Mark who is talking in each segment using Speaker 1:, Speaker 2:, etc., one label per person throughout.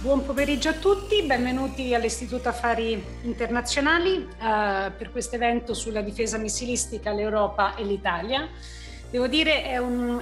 Speaker 1: Buon pomeriggio a tutti, benvenuti all'Istituto Affari Internazionali eh, per questo evento sulla difesa missilistica, l'Europa e l'Italia. Devo dire è è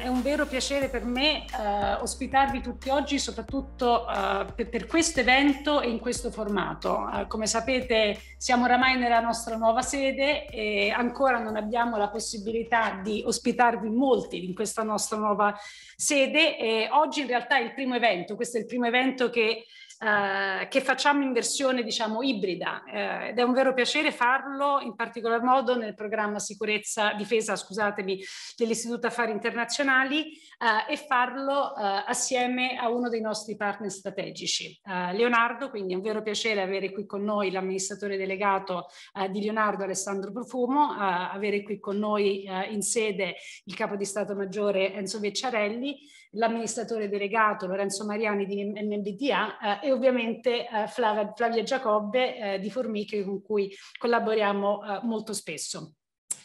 Speaker 1: un vero piacere per me eh, ospitarvi tutti oggi, soprattutto eh, per, per questo evento e in questo formato. Eh, come sapete siamo oramai nella nostra nuova sede e ancora non abbiamo la possibilità di ospitarvi molti in questa nostra nuova sede. E oggi in realtà è il primo evento, questo è il primo evento che eh, che facciamo in versione diciamo ibrida eh, ed è un vero piacere farlo in particolar modo nel programma sicurezza, difesa scusatemi, dell'Istituto Affari Internazionali eh, e farlo eh, assieme a uno dei nostri partner strategici. Eh, Leonardo, quindi è un vero piacere avere qui con noi l'amministratore delegato di Leonardo Alessandro Profumo, avere qui con noi in sede il capo di Stato Maggiore Enzo Vecciarelli l'amministratore delegato Lorenzo Mariani di NBDA eh, e ovviamente eh, Flavia, Flavia, Giacobbe eh, di Formiche con cui collaboriamo eh, molto spesso.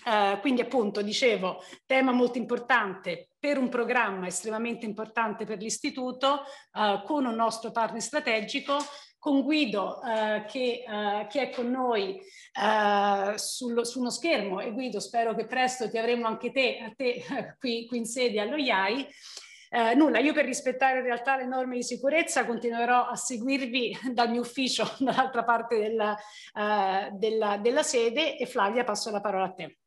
Speaker 1: Eh, quindi appunto dicevo, tema molto importante per un programma estremamente importante per l'istituto, eh, con un nostro partner strategico, con Guido eh, che, eh, che, è con noi eh, sullo, su uno schermo e Guido spero che presto ti avremo anche te, te qui, qui in sede allo IAI eh, nulla, io per rispettare in realtà le norme di sicurezza continuerò a seguirvi dal mio ufficio, dall'altra parte della, eh, della, della sede e Flavia passo la parola a te.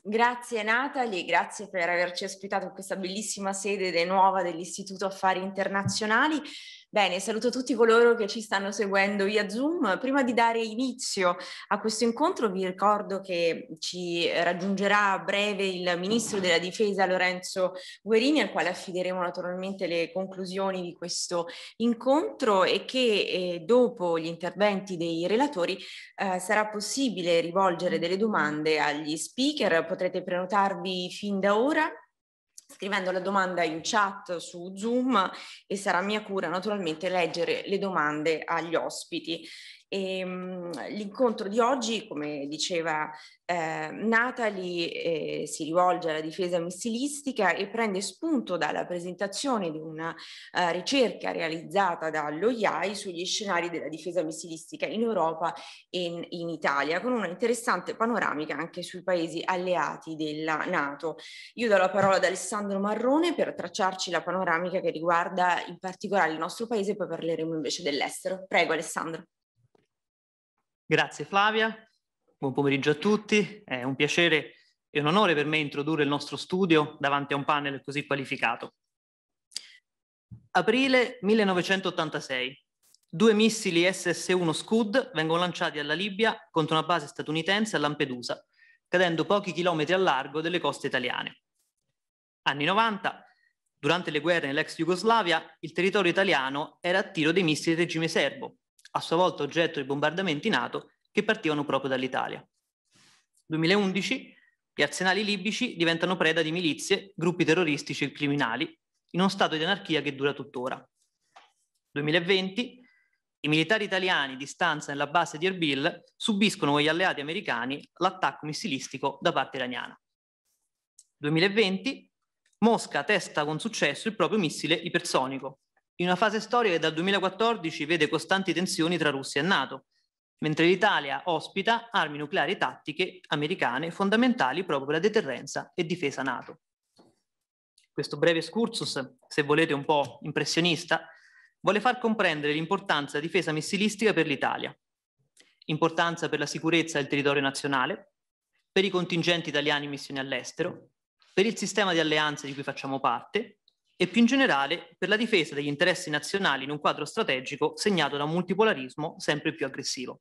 Speaker 1: Grazie Natali, grazie
Speaker 2: per averci ospitato in questa bellissima sede de nuova dell'Istituto Affari Internazionali. Bene, saluto tutti coloro che ci stanno seguendo via Zoom. Prima di dare inizio a questo incontro vi ricordo che ci raggiungerà a breve il Ministro della Difesa Lorenzo Guerini al quale affideremo naturalmente le conclusioni di questo incontro e che eh, dopo gli interventi dei relatori eh, sarà possibile rivolgere delle domande agli speaker. Potrete prenotarvi fin da ora scrivendo la domanda in chat su Zoom e sarà mia cura naturalmente leggere le domande agli ospiti. E, mh, mm, l'incontro di oggi, come diceva eh, Natali, eh, si rivolge alla difesa missilistica e prende spunto dalla presentazione di una eh, ricerca realizzata dall'OIAI sugli scenari della difesa missilistica in Europa e in, in Italia, con una interessante panoramica anche sui paesi alleati della Nato. Io do la parola ad Alessandro Marrone per tracciarci la panoramica che riguarda in particolare il nostro paese, poi parleremo invece dell'estero. Prego Alessandro.
Speaker 3: Grazie Flavia, buon pomeriggio a tutti, è un piacere e un onore per me introdurre il nostro studio davanti a un panel così qualificato. Aprile 1986, due missili SS-1 Scud vengono lanciati alla Libia contro una base statunitense a Lampedusa, cadendo pochi chilometri a largo delle coste italiane. Anni 90, durante le guerre nell'ex Jugoslavia, il territorio italiano era a tiro dei missili del regime serbo, a sua volta oggetto di bombardamenti NATO che partivano proprio dall'Italia. 2011 gli arsenali libici diventano preda di milizie, gruppi terroristici e criminali, in uno stato di anarchia che dura tuttora. 2020 i militari italiani di stanza nella base di Erbil subiscono con gli alleati americani l'attacco missilistico da parte iraniana. 2020 Mosca testa con successo il proprio missile ipersonico, in una fase storica che dal 2014 vede costanti tensioni tra Russia e Nato, mentre l'Italia ospita armi nucleari tattiche americane fondamentali proprio per la deterrenza e difesa Nato. Questo breve excursus, se volete un po' impressionista, vuole far comprendere l'importanza della difesa missilistica per l'Italia, importanza per la sicurezza del territorio nazionale, per i contingenti italiani in missione all'estero, per il sistema di alleanze di cui facciamo parte e più in generale per la difesa degli interessi nazionali in un quadro strategico segnato da un multipolarismo sempre più aggressivo.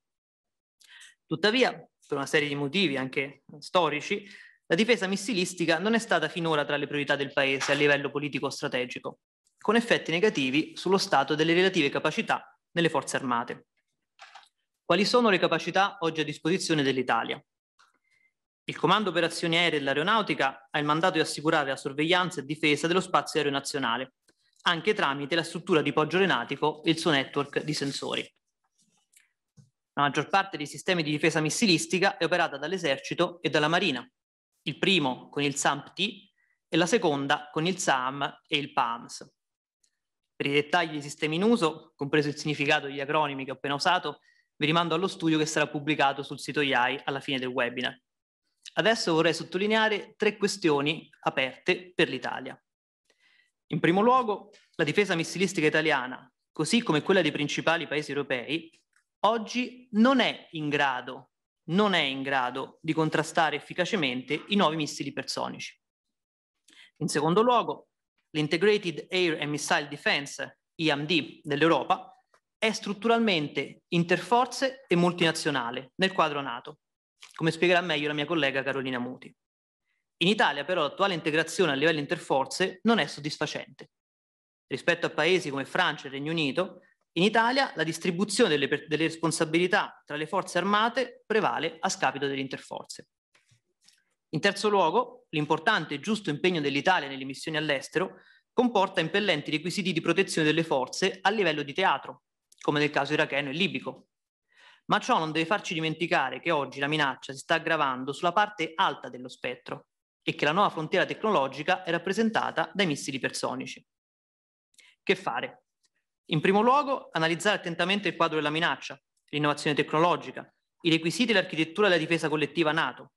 Speaker 3: Tuttavia, per una serie di motivi anche storici, la difesa missilistica non è stata finora tra le priorità del Paese a livello politico-strategico, con effetti negativi sullo stato delle relative capacità nelle forze armate. Quali sono le capacità oggi a disposizione dell'Italia? Il Comando Operazioni Aeree dell'Aeronautica ha il mandato di assicurare la sorveglianza e difesa dello spazio aereo nazionale, anche tramite la struttura di poggio renatico e il suo network di sensori. La maggior parte dei sistemi di difesa missilistica è operata dall'esercito e dalla marina, il primo con il SAMP-T e la seconda con il SAM e il PAMS. Per i dettagli dei sistemi in uso, compreso il significato degli acronimi che ho appena usato, vi rimando allo studio che sarà pubblicato sul sito IAI alla fine del webinar. Adesso vorrei sottolineare tre questioni aperte per l'Italia. In primo luogo, la difesa missilistica italiana, così come quella dei principali paesi europei, oggi non è in grado, non è in grado di contrastare efficacemente i nuovi missili personici. In secondo luogo, l'Integrated Air and Missile Defense, IAMD, dell'Europa, è strutturalmente interforze e multinazionale nel quadro NATO come spiegherà meglio la mia collega Carolina Muti. In Italia però l'attuale integrazione a livello interforze non è soddisfacente. Rispetto a paesi come Francia e Regno Unito, in Italia la distribuzione delle, delle responsabilità tra le forze armate prevale a scapito delle interforze. In terzo luogo, l'importante e giusto impegno dell'Italia nelle missioni all'estero comporta impellenti requisiti di protezione delle forze a livello di teatro, come nel caso iracheno e libico, ma ciò non deve farci dimenticare che oggi la minaccia si sta aggravando sulla parte alta dello spettro e che la nuova frontiera tecnologica è rappresentata dai missili personici. Che fare? In primo luogo, analizzare attentamente il quadro della minaccia, l'innovazione tecnologica, i requisiti e l'architettura della difesa collettiva NATO,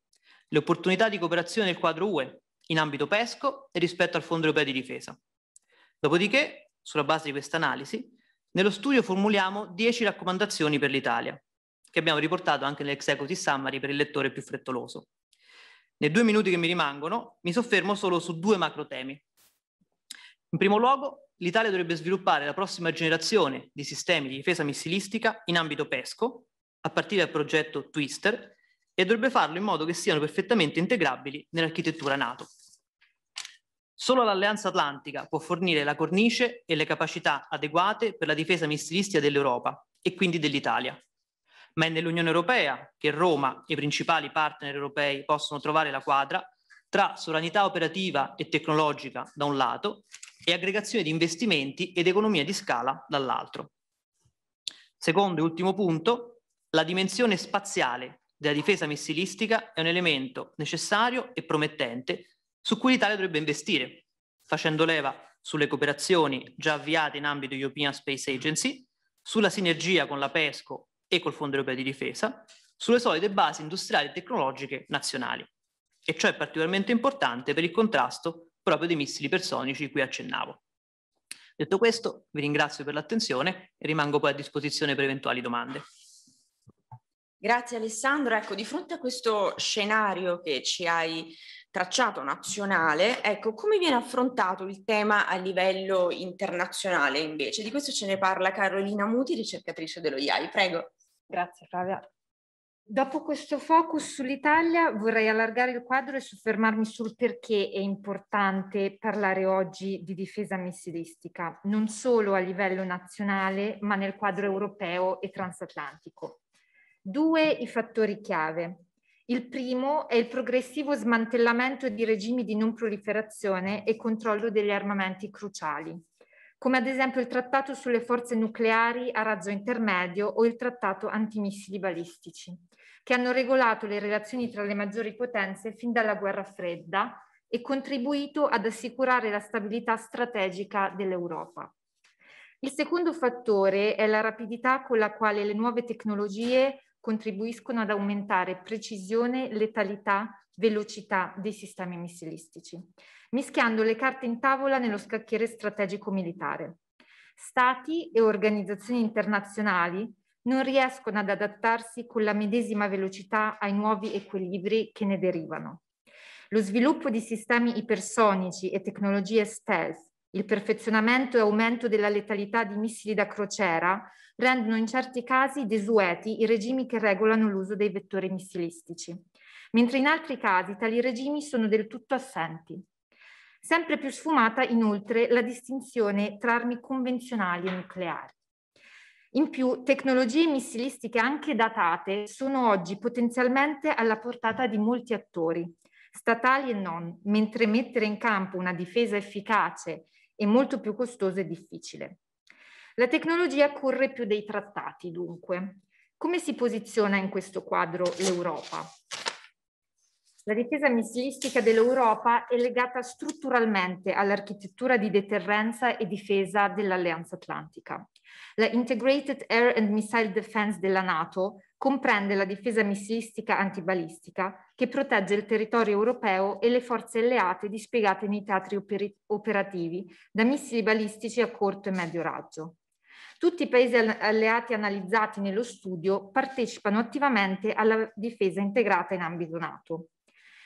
Speaker 3: le opportunità di cooperazione del quadro UE in ambito PESCO e rispetto al Fondo europeo di difesa. Dopodiché, sulla base di questa analisi, nello studio formuliamo 10 raccomandazioni per l'Italia, che abbiamo riportato anche nell'executive summary per il lettore più frettoloso. Nei due minuti che mi rimangono mi soffermo solo su due macro temi. In primo luogo, l'Italia dovrebbe sviluppare la prossima generazione di sistemi di difesa missilistica in ambito PESCO, a partire dal progetto Twister, e dovrebbe farlo in modo che siano perfettamente integrabili nell'architettura NATO. Solo l'Alleanza Atlantica può fornire la cornice e le capacità adeguate per la difesa missilistica dell'Europa e quindi dell'Italia ma è nell'Unione Europea che Roma e i principali partner europei possono trovare la quadra tra sovranità operativa e tecnologica da un lato e aggregazione di investimenti ed economia di scala dall'altro. Secondo e ultimo punto, la dimensione spaziale della difesa missilistica è un elemento necessario e promettente su cui l'Italia dovrebbe investire, facendo leva sulle cooperazioni già avviate in ambito European Space Agency, sulla sinergia con la PESCO e col Fondo europeo di difesa sulle solide basi industriali e tecnologiche nazionali, e ciò è particolarmente importante per il contrasto proprio dei missili personici cui accennavo. Detto questo, vi ringrazio per l'attenzione e rimango poi a disposizione per eventuali domande.
Speaker 2: Grazie Alessandro. Ecco, di fronte a questo scenario che ci hai tracciato nazionale, ecco, come viene affrontato il tema a livello internazionale invece? Di questo ce ne parla Carolina Muti, ricercatrice dello IAI. Prego. Grazie Flavia. Dopo
Speaker 4: questo focus sull'Italia vorrei allargare il quadro e soffermarmi sul perché è importante parlare oggi di difesa missilistica, non solo a livello nazionale, ma nel quadro europeo e transatlantico. Due i fattori chiave. Il primo è il progressivo smantellamento di regimi di non proliferazione e controllo degli armamenti cruciali come ad esempio il trattato sulle forze nucleari a razzo intermedio o il trattato antimissili balistici, che hanno regolato le relazioni tra le maggiori potenze fin dalla guerra fredda e contribuito ad assicurare la stabilità strategica dell'Europa. Il secondo fattore è la rapidità con la quale le nuove tecnologie contribuiscono ad aumentare precisione, letalità velocità dei sistemi missilistici, mischiando le carte in tavola nello scacchiere strategico militare. Stati e organizzazioni internazionali non riescono ad adattarsi con la medesima velocità ai nuovi equilibri che ne derivano. Lo sviluppo di sistemi ipersonici e tecnologie stealth, il perfezionamento e aumento della letalità di missili da crociera rendono in certi casi desueti i regimi che regolano l'uso dei vettori missilistici mentre in altri casi tali regimi sono del tutto assenti. Sempre più sfumata inoltre la distinzione tra armi convenzionali e nucleari. In più, tecnologie missilistiche anche datate sono oggi potenzialmente alla portata di molti attori, statali e non, mentre mettere in campo una difesa efficace è molto più costoso e difficile. La tecnologia corre più dei trattati, dunque. Come si posiziona in questo quadro l'Europa? La difesa missilistica dell'Europa è legata strutturalmente all'architettura di deterrenza e difesa dell'Alleanza Atlantica. La Integrated Air and Missile Defense della NATO comprende la difesa missilistica antibalistica che protegge il territorio europeo e le forze alleate dispiegate nei teatri operativi da missili balistici a corto e medio raggio. Tutti i paesi alleati analizzati nello studio partecipano attivamente alla difesa integrata in ambito NATO.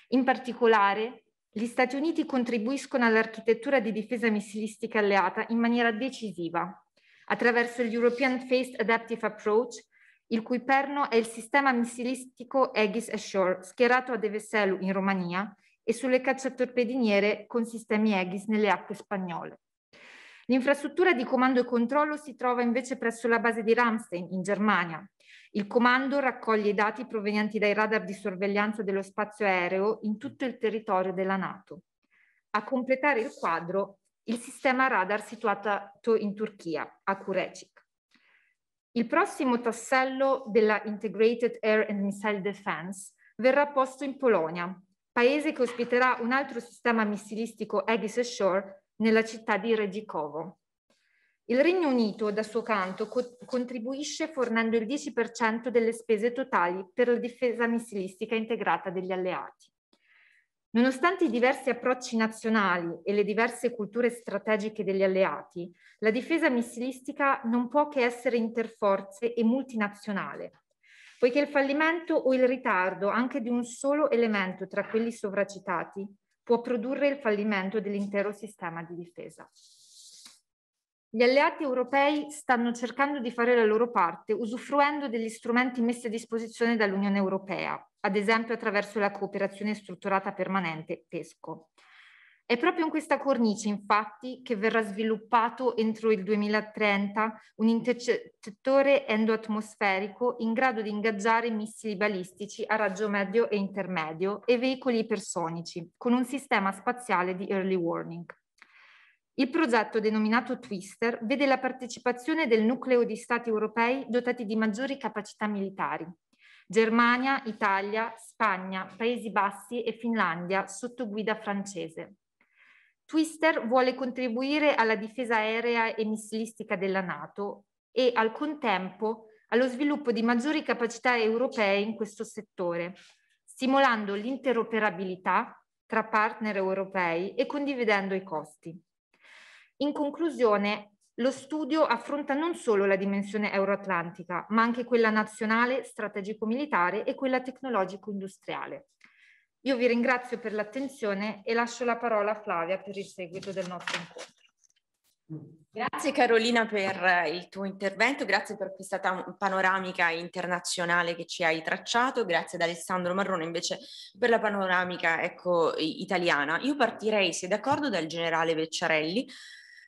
Speaker 4: In particolare, gli Stati Uniti contribuiscono all'architettura di difesa missilistica alleata in maniera decisiva, attraverso l'European Faced Adaptive Approach, il cui perno è il sistema missilistico Aegis Ashore, schierato a Deveselu in Romania, e sulle cacciatorpediniere con sistemi Aegis nelle acque spagnole. L'infrastruttura di comando e controllo si trova invece presso la base di Ramstein in Germania. Il comando raccoglie i dati provenienti dai radar di sorveglianza dello spazio aereo in tutto il territorio della Nato. A completare il quadro il sistema radar situato in Turchia, a Kurecik. Il prossimo tassello della Integrated Air and Missile Defense verrà posto in Polonia, paese che ospiterà un altro sistema missilistico Aegis Ashore nella città di Regicovo. Il Regno Unito, da suo canto, co- contribuisce fornendo il 10% delle spese totali per la difesa missilistica integrata degli alleati. Nonostante i diversi approcci nazionali e le diverse culture strategiche degli alleati, la difesa missilistica non può che essere interforze e multinazionale, poiché il fallimento o il ritardo anche di un solo elemento tra quelli sovracitati può produrre il fallimento dell'intero sistema di difesa. Gli alleati europei stanno cercando di fare la loro parte usufruendo degli strumenti messi a disposizione dall'Unione Europea, ad esempio attraverso la cooperazione strutturata permanente PESCO. È proprio in questa cornice, infatti, che verrà sviluppato entro il 2030 un intercettore endoatmosferico in grado di ingaggiare missili balistici a raggio medio e intermedio e veicoli ipersonici, con un sistema spaziale di early warning. Il progetto, denominato Twister, vede la partecipazione del nucleo di stati europei dotati di maggiori capacità militari, Germania, Italia, Spagna, Paesi Bassi e Finlandia sotto guida francese. Twister vuole contribuire alla difesa aerea e missilistica della Nato e al contempo allo sviluppo di maggiori capacità europee in questo settore, stimolando l'interoperabilità tra partner europei e condividendo i costi. In conclusione, lo studio affronta non solo la dimensione euroatlantica, ma anche quella nazionale, strategico-militare e quella tecnologico-industriale. Io vi ringrazio per l'attenzione e lascio la parola a
Speaker 2: Flavia per il seguito del nostro incontro. Grazie Carolina per eh, il tuo intervento, grazie per questa panoramica internazionale che ci hai tracciato, grazie ad Alessandro Marrone invece per la panoramica ecco, italiana. Io partirei, se d'accordo, dal generale Vecciarelli,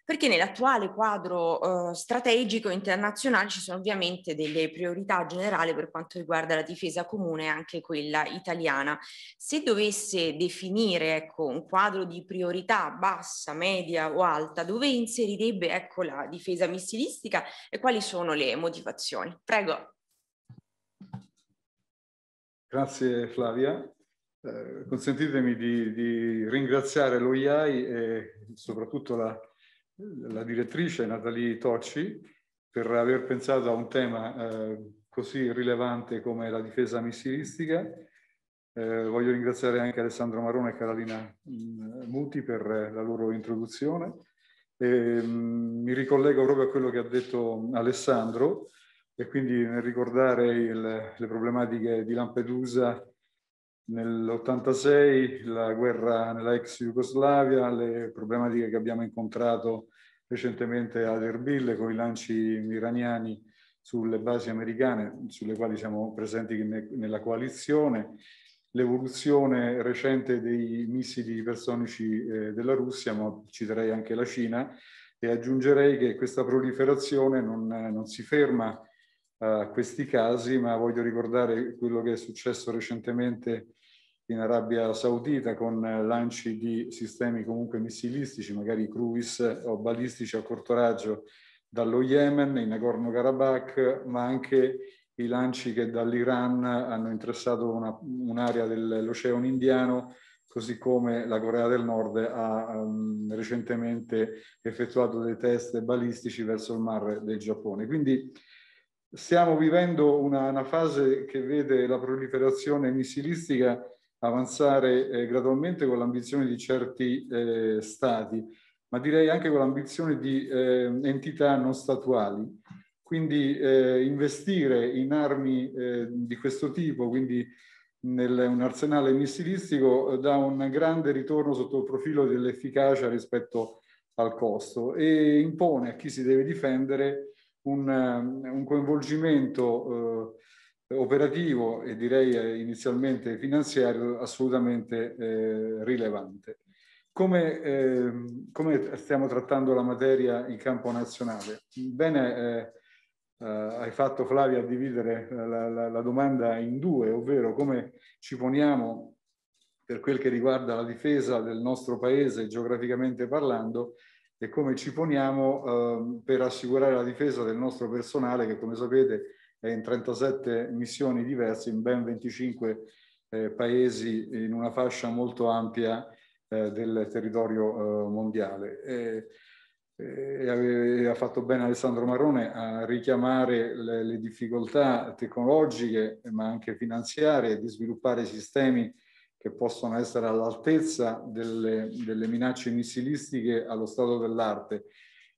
Speaker 2: perché nell'attuale quadro eh, strategico internazionale ci sono ovviamente delle priorità generali per quanto riguarda la difesa comune, anche quella italiana. Se dovesse definire ecco, un quadro di priorità bassa, media o alta, dove inserirebbe ecco, la difesa missilistica e quali sono le motivazioni? Prego.
Speaker 5: Grazie Flavia. Eh, consentitemi di, di, ringraziare l'OIAI e soprattutto la la direttrice Natalie Tocci per aver pensato a un tema eh, così rilevante come la difesa missilistica. Eh, voglio ringraziare anche Alessandro Marone e Carolina mm, Muti per la loro introduzione. E, mh, mm, mi ricollego proprio a quello che ha detto Alessandro e quindi nel ricordare il, le problematiche di Lampedusa Nell'86 la guerra nella ex Jugoslavia, le problematiche che abbiamo incontrato recentemente ad Erbil con i lanci iraniani sulle basi americane sulle quali siamo presenti nella coalizione, l'evoluzione recente dei missili ipersonici eh, della Russia, ma citerei anche la Cina, e aggiungerei che questa proliferazione non, non si ferma a questi casi, ma voglio ricordare quello che è successo recentemente in Arabia Saudita con lanci di sistemi comunque missilistici, magari cruise o balistici a corto raggio dallo Yemen in Nagorno-Karabakh, ma anche i lanci che dall'Iran hanno interessato una, un'area dell'Oceano Indiano, così come la Corea del Nord ha um, recentemente effettuato dei test balistici verso il mare del Giappone. Quindi Stiamo vivendo una, una, fase che vede la proliferazione missilistica avanzare eh, gradualmente con l'ambizione di certi eh, stati, ma direi anche con l'ambizione di eh, entità non statuali. Quindi eh, investire in armi eh, di questo tipo, quindi nel, un arsenale missilistico, eh, dà un grande ritorno sotto il profilo dell'efficacia rispetto al costo e impone a chi si deve difendere un, ehm, un coinvolgimento eh, operativo e direi eh, inizialmente finanziario assolutamente eh, rilevante. Come, eh, come, stiamo trattando la materia in campo nazionale? Bene, eh, eh, hai fatto Flavia a dividere la, la, la domanda in due, ovvero come ci poniamo per quel che riguarda la difesa del nostro paese geograficamente parlando e come ci poniamo eh, per assicurare la difesa del nostro personale che come sapete è in 37 missioni diverse in ben 25 eh, paesi in una fascia molto ampia eh, del territorio eh, mondiale. E, eh, e eh, ha fatto bene Alessandro Marrone a richiamare le, le difficoltà tecnologiche ma anche finanziarie di sviluppare sistemi che possono essere all'altezza delle, delle minacce missilistiche allo stato dell'arte.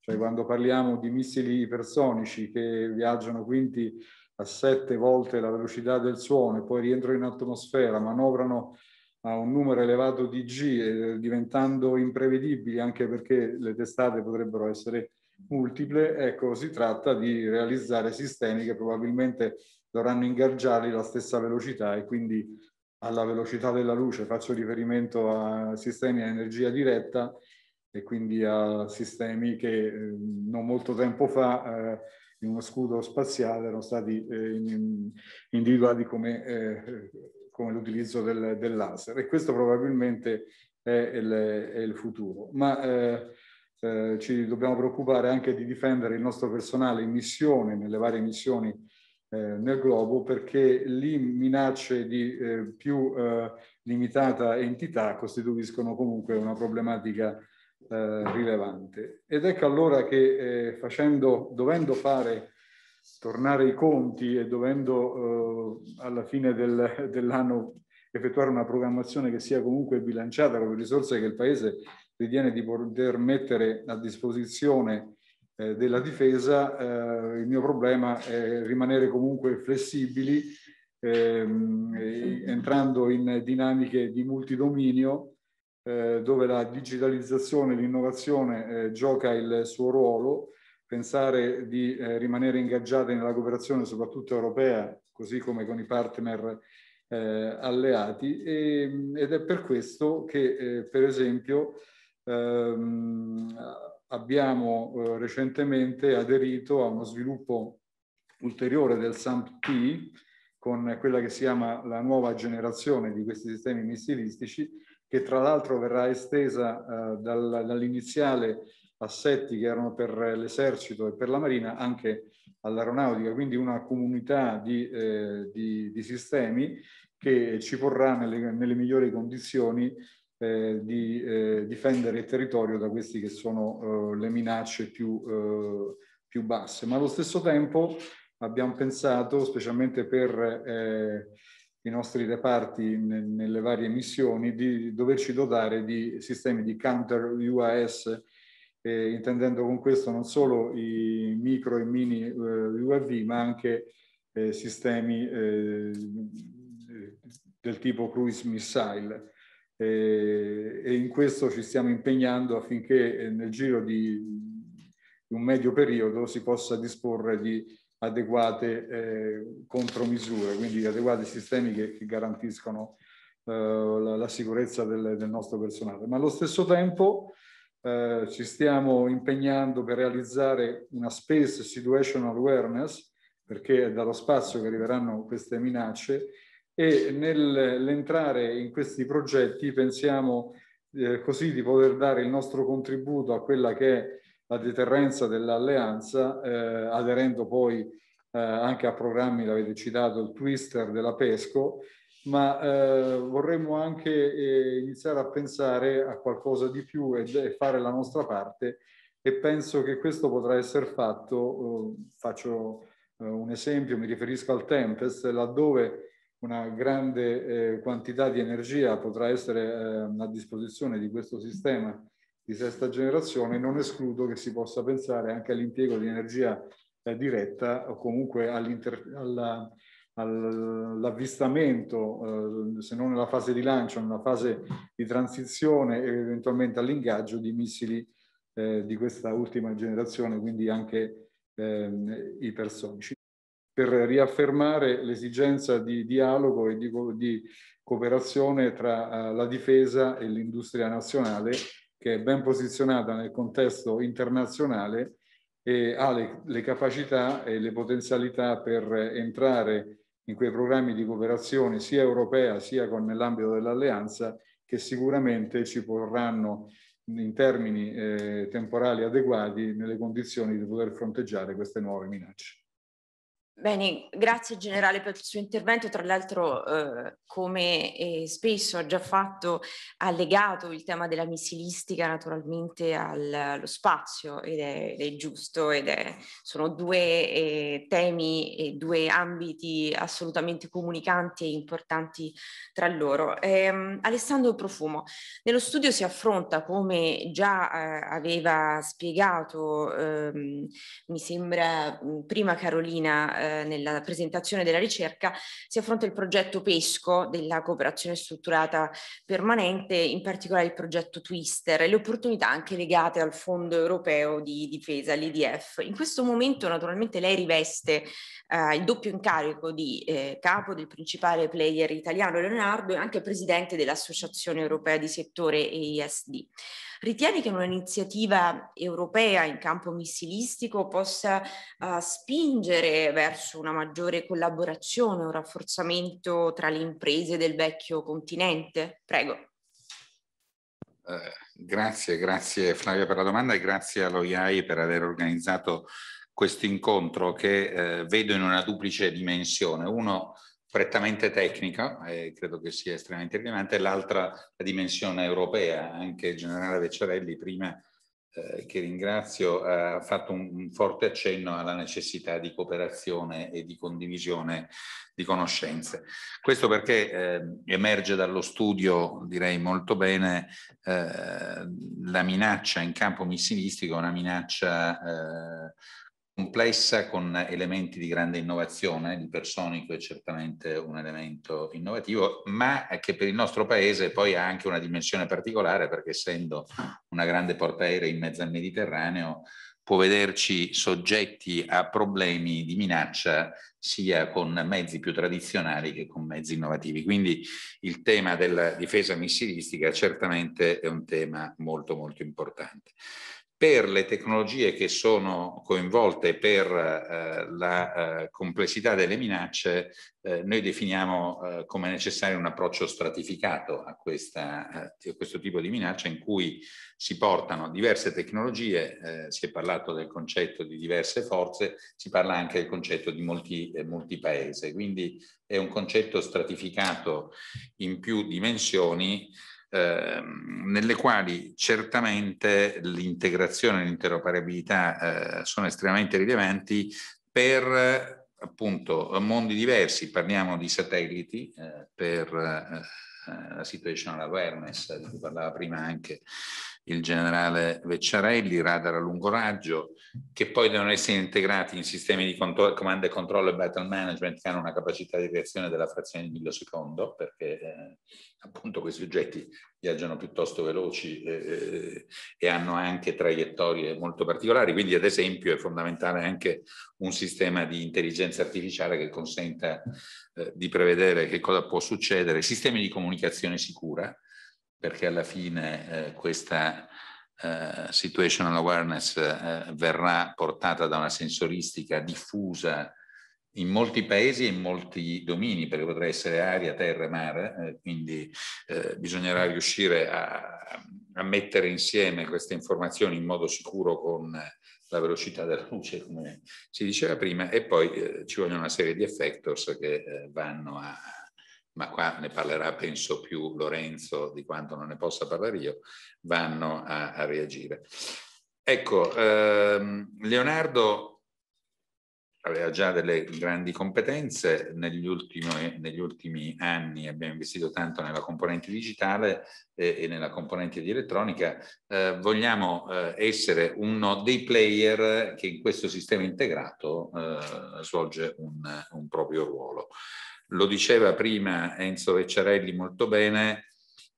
Speaker 5: Cioè quando parliamo di missili ipersonici che viaggiano quindi a sette volte la velocità del suono e poi rientrano in atmosfera, manovrano a un numero elevato di G, eh, diventando imprevedibili anche perché le testate potrebbero essere multiple, ecco, si tratta di realizzare sistemi che probabilmente dovranno ingaggiare la stessa velocità e quindi alla velocità della luce, faccio riferimento a sistemi a energia diretta e quindi a sistemi che eh, non molto tempo fa eh, in uno scudo spaziale erano stati eh, in, individuati come, eh, come l'utilizzo del, del, laser e questo probabilmente è il, è il futuro. Ma eh, ci dobbiamo preoccupare anche di difendere il nostro personale in missione, nelle varie missioni eh, nel globo perché lì minacce di eh, più eh, limitata entità costituiscono comunque una problematica eh, rilevante. Ed ecco allora che eh, facendo, dovendo fare tornare i conti e dovendo eh, alla fine del, dell'anno effettuare una programmazione che sia comunque bilanciata con le risorse che il Paese ritiene di poter mettere a disposizione eh, della difesa, eh, il mio problema è rimanere comunque flessibili, ehm, entrando in dinamiche di multidominio, eh, dove la digitalizzazione e l'innovazione eh, gioca il suo ruolo, pensare di eh, rimanere ingaggiati nella cooperazione soprattutto europea, così come con i partner alleati, e, ed è per questo che, per esempio, ehm, abbiamo eh, recentemente aderito a uno sviluppo ulteriore del SAMP-T con quella che si chiama la nuova generazione di questi sistemi missilistici, che tra l'altro verrà estesa eh, dal, dall'iniziale assetti che erano per l'esercito e per la marina anche all'aeronautica, quindi una comunità di, eh, di, di sistemi che ci porrà nelle, nelle migliori condizioni eh, di eh, difendere il territorio da queste che sono eh, le minacce più, eh, più, basse. Ma allo stesso tempo abbiamo pensato, specialmente per eh, i nostri reparti ne, nelle varie missioni, di doverci dotare di sistemi di counter UAS, intendendo con questo non solo i micro e mini eh, UAV, ma anche sistemi del tipo cruise missile eh, e in questo ci stiamo impegnando affinché eh, nel giro di un medio periodo si possa disporre di adeguate eh, contromisure, quindi adeguati sistemi che, che garantiscono eh, la, la, sicurezza del, del, nostro personale. Ma allo stesso tempo eh, ci stiamo impegnando per realizzare una space situational awareness, perché è dallo spazio che arriveranno queste minacce, e nell'entrare in questi progetti pensiamo eh, così di poter dare il nostro contributo a quella che è la deterrenza dell'alleanza, eh, aderendo poi eh, anche a programmi, l'avete citato, il Twister della Pesco, ma eh, vorremmo anche eh, iniziare a pensare a qualcosa di più e, e, fare la nostra parte e penso che questo potrà essere fatto, eh, faccio un esempio, mi riferisco al Tempest, laddove una grande eh, quantità di energia potrà essere eh, a disposizione di questo sistema di sesta generazione, non escludo che si possa pensare anche all'impiego di energia eh, diretta o comunque all'avvistamento, all eh, se non nella fase di lancio, nella fase di transizione e eventualmente all'ingaggio di missili eh, di questa ultima generazione, quindi anche ehm, ipersonici per riaffermare l'esigenza di dialogo e di, di cooperazione tra uh, la difesa e l'industria nazionale che è ben posizionata nel contesto internazionale e ha le, le capacità e le potenzialità per entrare in quei programmi di cooperazione sia europea sia nell'ambito dell'alleanza che sicuramente ci porranno in termini eh, temporali adeguati nelle condizioni di poter fronteggiare queste nuove
Speaker 2: minacce. Bene, grazie generale per il suo intervento. Tra l'altro, eh, come eh, spesso ha già fatto, ha legato il tema della missilistica naturalmente al, allo spazio ed è, ed è giusto, ed è, sono due eh, temi e due ambiti assolutamente comunicanti e importanti tra loro. Ehm, Alessandro Profumo, nello studio si affronta, come già eh, aveva spiegato, ehm, mi sembra mm, prima Carolina, eh, nella presentazione della ricerca si affronta il progetto PESCO della cooperazione strutturata permanente, in particolare il progetto Twister e le opportunità anche legate al Fondo europeo di difesa, l'IDF. In questo momento naturalmente lei riveste eh, il doppio incarico di eh, capo del principale player italiano Leonardo e anche presidente dell'Associazione europea di settore EISD. Ritieni che un'iniziativa europea in campo missilistico possa uh, spingere verso una maggiore collaborazione, un rafforzamento tra le imprese del vecchio continente? Prego.
Speaker 6: Eh, grazie, grazie Flavia per la domanda e grazie all'OIAI per aver organizzato questo incontro che eh, vedo in una duplice dimensione. Uno, prettamente tecnica, e credo che sia estremamente rilevante, l'altra la dimensione europea. Anche il generale Vecciarelli, prima eh, che ringrazio, eh, ha fatto un, un, forte accenno alla necessità di cooperazione e di condivisione di conoscenze. Questo perché eh, emerge dallo studio, direi molto bene, eh, la minaccia in campo missilistico, una minaccia eh, complessa con elementi di grande innovazione, il l'ipersonico è certamente un elemento innovativo, ma che per il nostro paese poi ha anche una dimensione particolare perché essendo una grande portaerei in mezzo al Mediterraneo può vederci soggetti a problemi di minaccia sia con mezzi più tradizionali che con mezzi innovativi. Quindi il tema della difesa missilistica certamente è un tema molto molto importante per le tecnologie che sono coinvolte per eh, la eh, complessità delle minacce, eh, noi definiamo eh, come necessario un approccio stratificato a, questa, eh, a, questo tipo di minaccia in cui si portano diverse tecnologie, eh, si è parlato del concetto di diverse forze, si parla anche del concetto di molti, multipaese, quindi è un concetto stratificato in più dimensioni eh, nelle quali certamente l'integrazione e l'interoperabilità eh, sono estremamente rilevanti per appunto mondi diversi, parliamo di satelliti eh, per eh, eh, la situational awareness di cui parlava prima anche il generale Vecciarelli, radar a lungo raggio, che poi devono essere integrati in sistemi di contro- comando e controllo e battle management che hanno una capacità di reazione della frazione di millisecondo, perché eh, appunto questi oggetti viaggiano piuttosto veloci eh, eh, e hanno anche traiettorie molto particolari. Quindi, ad esempio, è fondamentale anche un sistema di intelligenza artificiale che consenta eh, di prevedere che cosa può succedere, sistemi di comunicazione sicura perché alla fine eh, questa eh, situational awareness eh, verrà portata da una sensoristica diffusa in molti paesi e in molti domini, perché potrà essere aria, terra e mare, eh, quindi eh, bisognerà riuscire a, a, mettere insieme queste informazioni in modo sicuro con la velocità della luce, come si diceva prima, e poi eh, ci vogliono una serie di effectors che vanno a ma qua ne parlerà penso più Lorenzo di quanto non ne possa parlare io, vanno a, a reagire. Ecco, ehm, Leonardo aveva già delle grandi competenze, negli ultimi, negli ultimi, anni abbiamo investito tanto nella componente digitale e, e nella componente di elettronica, eh, vogliamo eh, essere uno dei player che in questo sistema integrato eh, svolge un, un proprio ruolo. Lo diceva prima Enzo Vecciarelli molto bene,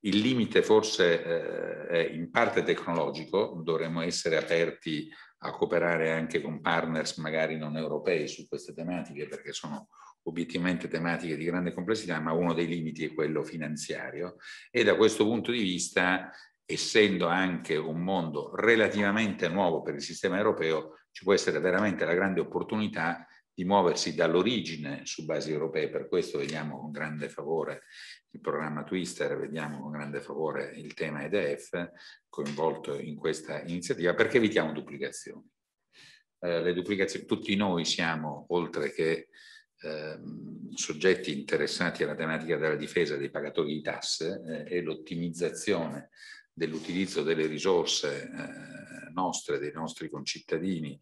Speaker 6: il limite forse eh, è in parte tecnologico, dovremmo essere aperti a cooperare anche con partners magari non europei su queste tematiche perché sono obiettivamente tematiche di grande complessità, ma uno dei limiti è quello finanziario e da questo punto di vista, essendo anche un mondo relativamente nuovo per il sistema europeo, ci può essere veramente la grande opportunità di muoversi dall'origine su basi europee, per questo vediamo con grande favore il programma Twister, vediamo con grande favore il tema EDF coinvolto in questa iniziativa, perché evitiamo duplicazioni. Eh, le duplicazioni tutti noi siamo, oltre che Ehm, soggetti interessati alla tematica della difesa dei pagatori di tasse eh, e l'ottimizzazione dell'utilizzo delle risorse eh, nostre, dei nostri concittadini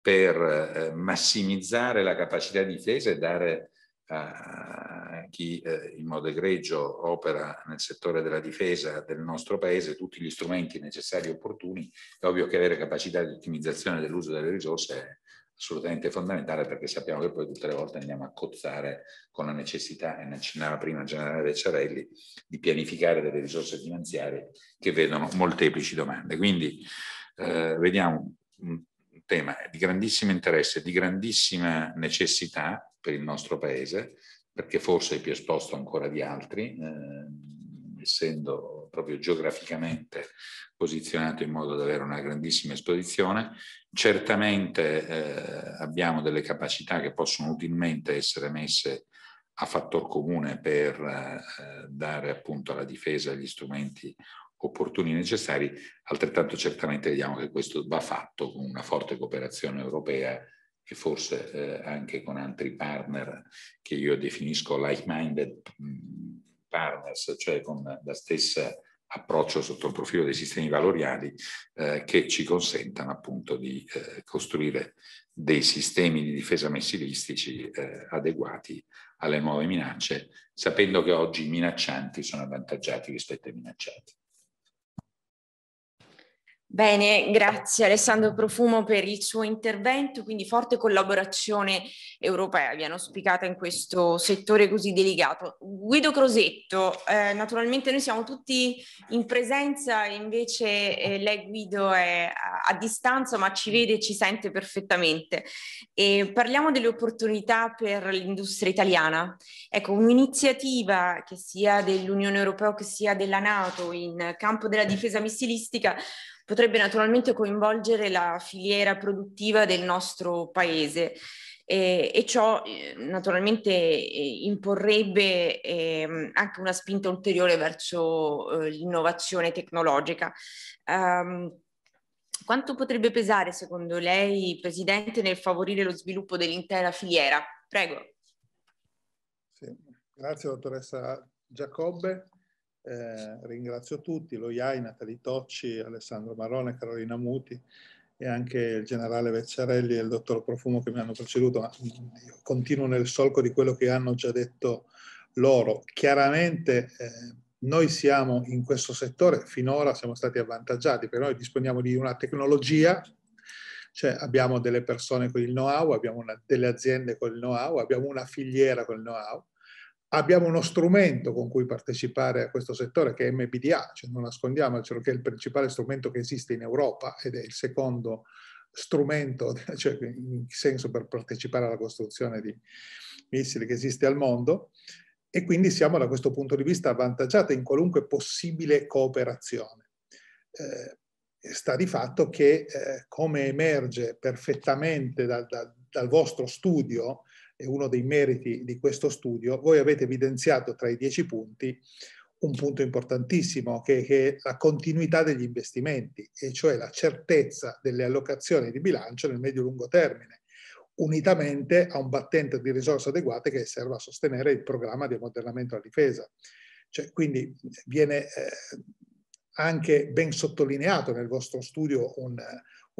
Speaker 6: per eh, massimizzare la capacità di difesa e dare a chi eh, in modo egregio opera nel settore della difesa del nostro Paese tutti gli strumenti necessari e opportuni. È ovvio che avere capacità di ottimizzazione dell'uso delle risorse è assolutamente fondamentale perché sappiamo che poi tutte le volte andiamo a cozzare con la necessità, e ne accennava prima il generale Vecciarelli, di pianificare delle risorse finanziarie che vedono molteplici domande. Quindi eh, vediamo un tema di grandissimo interesse, di grandissima necessità per il nostro Paese, perché forse è più esposto ancora di altri, eh, essendo proprio geograficamente posizionato in modo da avere una grandissima esposizione. Certamente eh, abbiamo delle capacità che possono utilmente essere messe a fattor comune per eh, dare appunto alla difesa gli strumenti opportuni e necessari, altrettanto certamente vediamo che questo va fatto con una forte cooperazione europea e forse eh, anche con altri partner che io definisco like-minded mm, partners, cioè con la stessa approccio sotto il profilo dei sistemi valoriali eh, che ci consentano appunto di eh, costruire dei sistemi di difesa missilistici eh, adeguati alle nuove minacce, sapendo che oggi i minaccianti sono avvantaggiati rispetto ai minacciati.
Speaker 2: Bene, grazie Alessandro Profumo per il suo intervento, quindi forte collaborazione europea viene auspicata in questo settore così delicato. Guido Crosetto, eh, naturalmente noi siamo tutti in presenza, invece eh, lei Guido è a, a, distanza ma ci vede e ci sente perfettamente. E parliamo delle opportunità per l'industria italiana. Ecco, un'iniziativa che sia dell'Unione Europea che sia della Nato in campo della difesa missilistica potrebbe naturalmente coinvolgere la filiera produttiva del nostro paese. Eh, e ciò eh, naturalmente eh, imporrebbe ehm, anche una spinta ulteriore verso eh, l'innovazione tecnologica. Um, quanto potrebbe pesare secondo lei, Presidente, nel favorire lo sviluppo dell'intera filiera? Prego.
Speaker 7: Sì, grazie dottoressa Giacobbe. Eh, ringrazio tutti, lo IAI, Natali Tocci, Alessandro Marone, Carolina Muti e anche il generale Vecciarelli e il dottor Profumo che mi hanno preceduto, ma continuo nel solco di quello che hanno già detto loro. Chiaramente eh, noi siamo in questo settore, finora siamo stati avvantaggiati, perché noi disponiamo di una tecnologia, cioè abbiamo delle persone con il know-how, abbiamo una, delle aziende con il know-how, abbiamo una filiera con il know-how, abbiamo uno strumento con cui partecipare a questo settore che è MBDA, cioè non nascondiamocelo che è il principale strumento che esiste in Europa ed è il secondo strumento, cioè in senso per partecipare alla costruzione di missili che esiste al mondo e quindi siamo da questo punto di vista avvantaggiati in qualunque possibile cooperazione. Eh, sta di fatto che, eh, come emerge perfettamente dal, dal, dal vostro studio, è uno dei meriti di questo studio, voi avete evidenziato tra i dieci punti un punto importantissimo che, che è la continuità degli investimenti, e cioè la certezza delle allocazioni di bilancio nel medio-lungo termine, unitamente a un battente di risorse adeguate che serva a sostenere il programma di ammodernamento alla difesa. Cioè, quindi viene eh, anche ben sottolineato nel vostro studio un,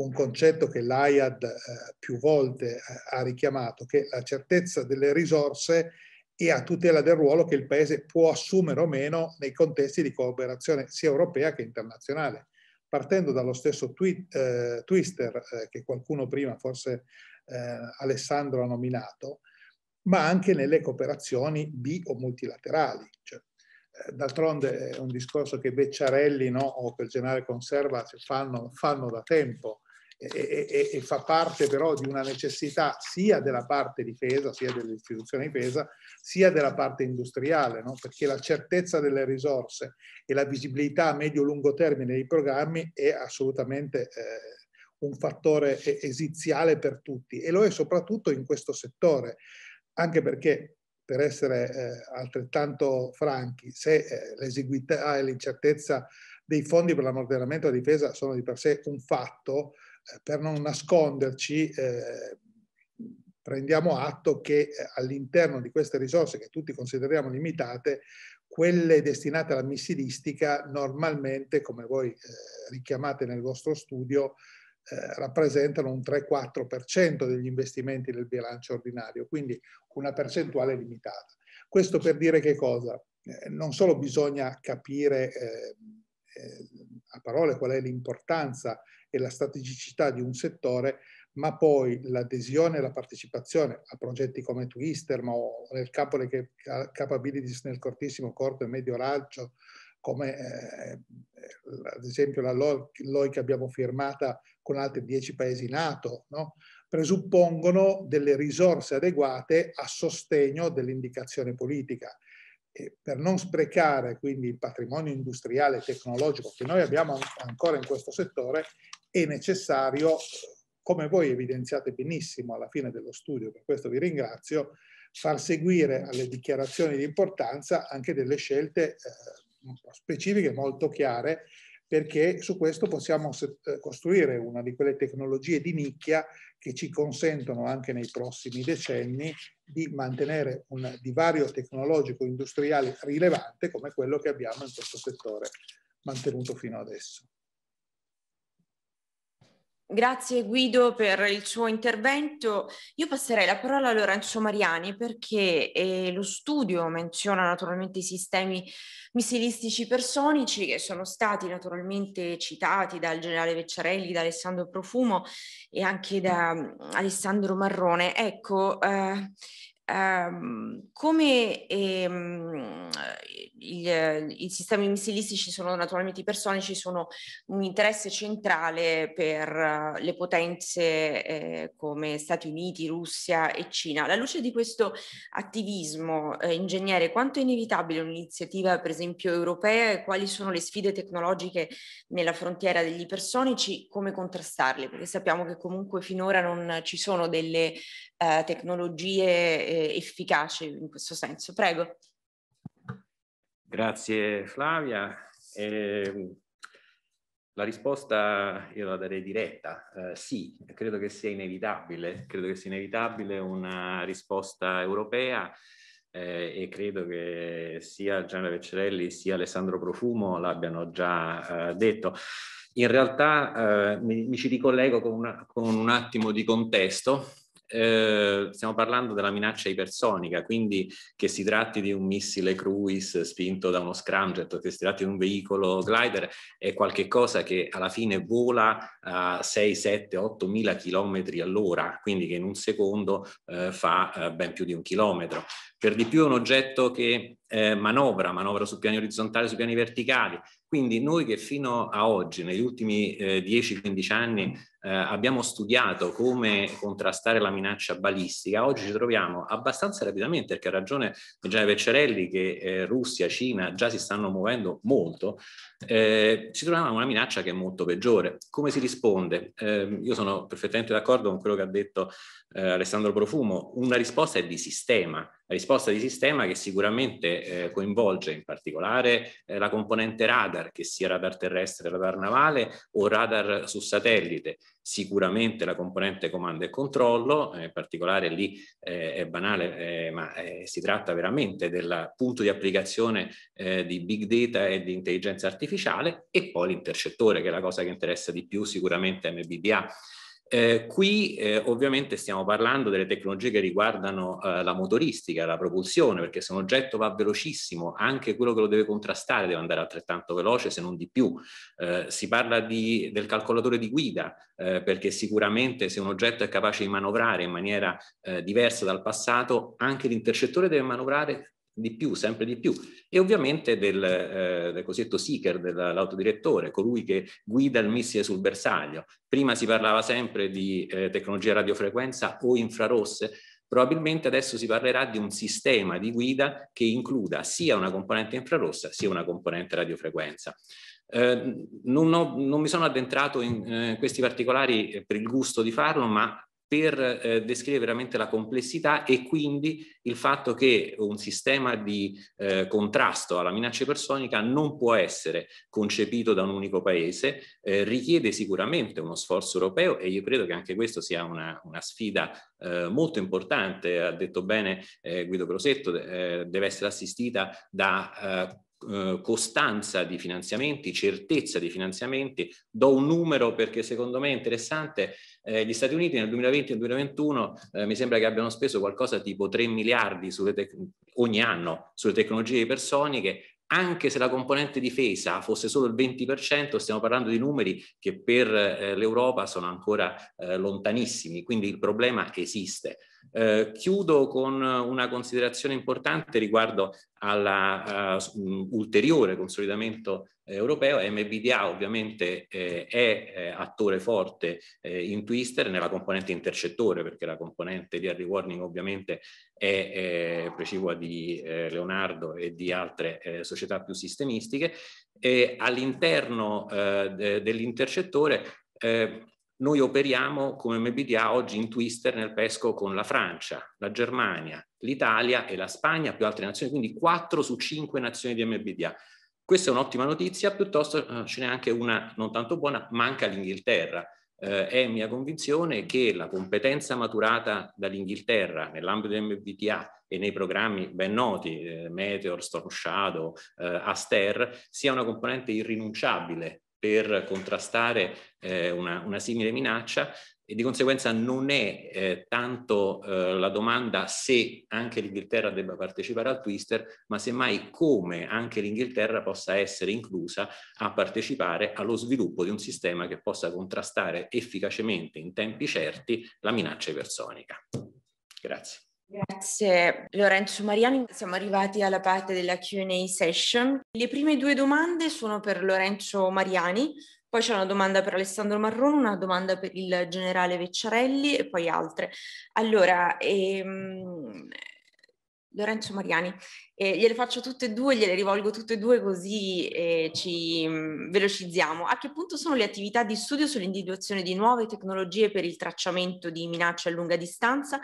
Speaker 7: un concetto che l'AIAD eh, più volte eh, ha richiamato, che la certezza delle risorse e a tutela del ruolo che il Paese può assumere o meno nei contesti di cooperazione sia europea che internazionale. Partendo dallo stesso tweet, eh, twister eh, che qualcuno prima, forse eh, Alessandro, ha nominato, ma anche nelle cooperazioni bi o multilaterali. Cioè, D'altronde è un discorso che Becciarelli no, o quel generale conserva cioè, fanno, fanno da tempo e, e, e, fa parte però di una necessità sia della parte difesa, sia dell'istituzione difesa, sia della parte industriale, no? perché la certezza delle risorse e la visibilità a medio-lungo termine dei programmi è assolutamente eh, un fattore esiziale per tutti e lo è soprattutto in questo settore, anche perché per essere eh, altrettanto franchi, se eh, l'esiguità e l'incertezza dei fondi per l'ammodernamento della difesa sono di per sé un fatto, per non nasconderci, eh, prendiamo atto che eh, all'interno di queste risorse che tutti consideriamo limitate, quelle destinate alla missilistica normalmente, come voi eh, richiamate nel vostro studio, eh, rappresentano un 3-4% degli investimenti del bilancio ordinario, quindi una percentuale limitata. Questo per dire che cosa? Eh, non solo bisogna capire eh, eh, a parole qual è l'importanza e la strategicità di un settore, ma poi l'adesione e la partecipazione a progetti come Twister, ma nel campo delle capabilities nel cortissimo, corto e medio raggio, come eh, ad esempio la LOI che abbiamo firmata con altri dieci paesi NATO, no? presuppongono delle risorse adeguate a sostegno dell'indicazione politica. E per non sprecare quindi il patrimonio industriale e tecnologico che noi abbiamo ancora in questo settore, è necessario, come voi evidenziate benissimo alla fine dello studio, per questo vi ringrazio, far seguire alle dichiarazioni di importanza anche delle scelte eh, specifiche molto chiare perché su questo possiamo eh, costruire una di quelle tecnologie di nicchia che ci consentono anche nei prossimi decenni di mantenere un divario tecnologico industriale rilevante come quello che abbiamo in questo settore mantenuto fino adesso.
Speaker 2: Grazie Guido per il suo intervento. Io passerei la parola a Lorenzo Mariani perché eh, lo studio menziona naturalmente i sistemi missilistici personici che sono stati naturalmente citati dal generale Vecciarelli, da Alessandro Profumo e anche da mm, Alessandro Marrone. Ecco, eh, Um, come ehm, il, i sistemi missilistici sono naturalmente ipersonici, sono un interesse centrale per eh, le potenze eh, come Stati Uniti, Russia e Cina. Alla luce di questo attivismo, eh, ingegnere, quanto è inevitabile un'iniziativa per esempio europea e quali sono le sfide tecnologiche nella frontiera degli ipersonici, come contrastarle? Perché sappiamo che comunque finora non ci sono delle eh, tecnologie eh, efficaci in questo senso. Prego.
Speaker 8: Grazie Flavia. Eh, la risposta io la darei diretta, eh, sì, credo che sia inevitabile, credo che sia inevitabile una risposta europea eh, e credo che sia Gianna Veccerelli sia Alessandro Profumo l'abbiano già eh, detto. In realtà eh, mi, mi, ci ricollego con, una, con un attimo di contesto eh, stiamo parlando della minaccia ipersonica, quindi che si tratti di un missile cruise spinto da uno scramjet, che si tratti di un veicolo glider, è qualcosa che alla fine vola a 6, 7, 8 mila chilometri all'ora, quindi che in un secondo eh, fa eh, ben più di un chilometro. Per di più è un oggetto che eh, manovra, manovra su piani orizzontali, su piani verticali, quindi noi che fino a oggi, negli ultimi eh, 10-15 anni, eh, abbiamo studiato come contrastare la minaccia balistica, oggi ci troviamo abbastanza rapidamente, perché ha ragione Gianni Vecciarelli che eh, Russia, Cina già si stanno muovendo molto, eh, ci troviamo a una minaccia che è molto peggiore. Come si risponde? Ehm, io sono perfettamente d'accordo con quello che ha detto eh, Alessandro Profumo, una risposta è di sistema, la risposta di sistema che sicuramente eh, coinvolge in particolare eh, la componente radar, che sia radar terrestre, radar navale o radar su satellite, sicuramente la componente comando e controllo, eh, in particolare lì eh, è banale, eh, ma si tratta veramente del punto di applicazione di big data e di intelligenza artificiale e poi l'intercettore, che è la cosa che interessa di più sicuramente a MBDA. Eh, qui eh, ovviamente stiamo parlando delle tecnologie che riguardano eh, la motoristica, la propulsione, perché se un oggetto va velocissimo, anche quello che lo deve contrastare deve andare altrettanto veloce, se non di più. Eh, si parla di, del calcolatore di guida, eh, perché sicuramente se un oggetto è capace di manovrare in maniera eh, diversa dal passato, anche l'intercettore deve manovrare di più, sempre di più, e ovviamente del, eh, del cosiddetto seeker, dell'autodirettore, colui che guida il missile sul bersaglio. Prima si parlava sempre di eh, tecnologia radiofrequenza o infrarosse, probabilmente adesso si parlerà di un sistema di guida che includa sia una componente infrarossa sia una componente radiofrequenza. Eh, non, ho, non, mi sono addentrato in eh, questi particolari eh, per il gusto di farlo, ma per eh, descrivere veramente la complessità e quindi il fatto che un sistema di eh, contrasto alla minaccia ipersonica non può essere concepito da un unico paese, eh, richiede sicuramente uno sforzo europeo e io credo che anche questo sia una, una sfida eh, molto importante, ha detto bene eh, Guido Crosetto, eh, deve essere assistita da costanza di finanziamenti, certezza di finanziamenti. Do un numero perché secondo me è interessante, eh, gli Stati Uniti nel 2020 e nel 2021 eh, mi sembra che abbiano speso qualcosa tipo 3 miliardi tec- ogni anno sulle tecnologie ipersoniche, anche se la componente difesa fosse solo il 20%, stiamo parlando di numeri che per eh, l'Europa sono ancora eh, lontanissimi, quindi il problema esiste. Eh, chiudo con una considerazione importante riguardo all'ulteriore eh, uh, consolidamento europeo. MBDA ovviamente eh, è eh, attore forte eh, in Twister nella componente intercettore, perché la componente di early warning ovviamente è eh, precipua di eh, Leonardo e di altre società più sistemistiche. E all'interno de- dell'intercettore noi operiamo come MBDA oggi in twister nel pesco con la Francia, la Germania, l'Italia e la Spagna, più altre nazioni, quindi 4 su 5 nazioni di MBDA. Questa è un'ottima notizia, piuttosto eh, ce n'è anche una non tanto buona, manca l'Inghilterra. Eh, è mia convinzione che la competenza maturata dall'Inghilterra nell'ambito del dell'MVTA e nei programmi ben noti, eh, Meteor, Storm Shadow, eh, Aster, sia una componente irrinunciabile per contrastare eh, una, una, simile minaccia, e di conseguenza non è eh, tanto eh, la domanda se anche l'Inghilterra debba partecipare al Twister, ma semmai come anche l'Inghilterra possa essere inclusa a partecipare allo sviluppo di un sistema che possa contrastare efficacemente in tempi certi la minaccia ipersonica.
Speaker 2: Grazie. Grazie Lorenzo Mariani, siamo arrivati alla parte della QA session. Le prime due domande sono per Lorenzo Mariani, poi c'è una domanda per Alessandro Marrone, una domanda per il generale Vecciarelli e poi altre. Allora, ehm, Lorenzo Mariani, eh, gliele faccio tutte e due, gliele rivolgo tutte e due così eh, ci mh, mm, velocizziamo. A che punto sono le attività di studio sull'individuazione di nuove tecnologie per il tracciamento di minacce a lunga distanza,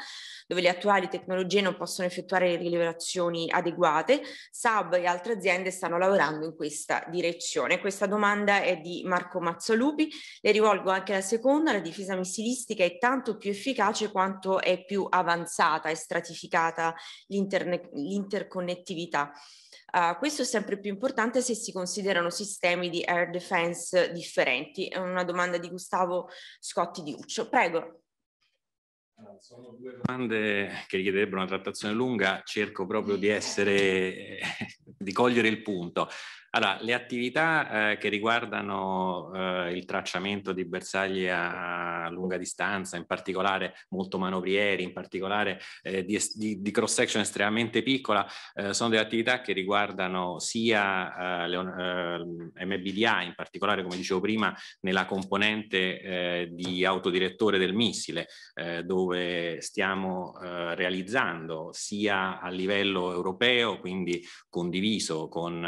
Speaker 2: dove le attuali tecnologie non possono effettuare rilevazioni adeguate? Saab e altre aziende stanno lavorando in questa direzione. Questa domanda è di Marco Mazzolupi. Le rivolgo anche la seconda. La difesa missilistica è tanto più efficace quanto è più avanzata e stratificata l'inter- l'interconnettività connettività. Uh, ah, questo è sempre più importante se si considerano sistemi di air defense differenti. È una domanda di Gustavo Scotti di Uccio. Prego. Sono
Speaker 5: due
Speaker 8: domande che richiederebbero una trattazione lunga, cerco proprio di essere, di cogliere il punto. Allora, le attività eh, che riguardano eh, il tracciamento di bersagli a lunga distanza, in particolare molto manovrieri, in particolare eh, di, di, di cross section estremamente piccola, eh, sono delle attività che riguardano sia eh, le, eh, MBDA, in particolare come dicevo prima, nella componente di autodirettore del missile, dove stiamo realizzando sia a livello europeo, quindi condiviso con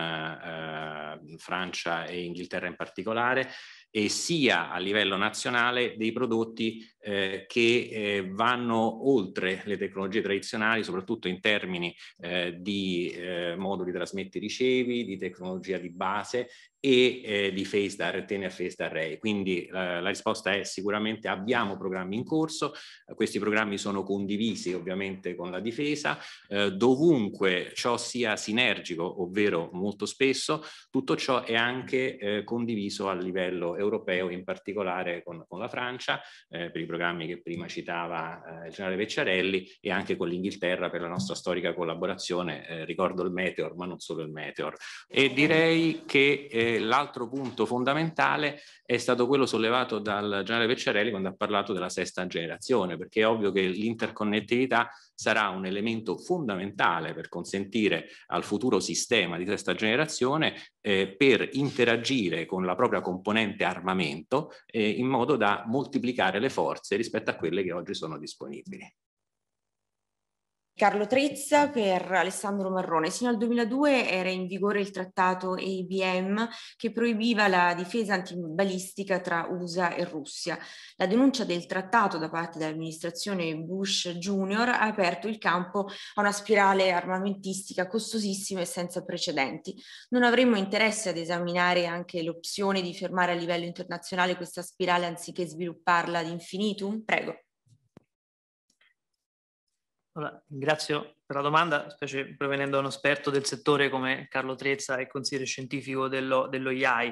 Speaker 8: eh, Francia e Inghilterra in particolare, e sia a livello nazionale dei prodotti eh, che eh, vanno oltre le tecnologie tradizionali, soprattutto in termini eh, di eh, moduli trasmetti ricevi, di tecnologia di base e eh, di phased RTN a phased array. Quindi eh, la risposta è sicuramente abbiamo programmi in corso, questi programmi sono condivisi ovviamente con la difesa, eh, dovunque ciò sia sinergico, ovvero molto spesso, tutto ciò è anche eh, condiviso a livello europeo, in particolare con, con la Francia eh, per i programmi programmi che prima citava eh, il generale Vecciarelli e anche con l'Inghilterra per la nostra storica collaborazione, eh, ricordo il Meteor, ma non solo il Meteor. E direi che eh, l'altro punto fondamentale è stato quello sollevato dal generale Vecciarelli quando ha parlato della sesta generazione, perché è ovvio che l'interconnettività sarà un elemento fondamentale per consentire al futuro sistema di sesta generazione eh, per interagire con la propria componente armamento eh, in modo da moltiplicare le forze rispetto a quelle che oggi sono disponibili.
Speaker 2: Carlo Trezza per Alessandro Marrone. Sino al 2002 era in vigore il trattato ABM che proibiva la difesa antibalistica tra USA e Russia. La denuncia del trattato da parte dell'amministrazione Bush Jr. ha aperto il campo a una spirale armamentistica costosissima e senza precedenti. Non avremmo interesse ad esaminare anche l'opzione di fermare a livello internazionale questa spirale anziché svilupparla ad infinitum? Prego.
Speaker 3: Allora, ringrazio per la domanda, specie provenendo da un esperto del settore come Carlo Trezza e consigliere scientifico dello, dello IAI.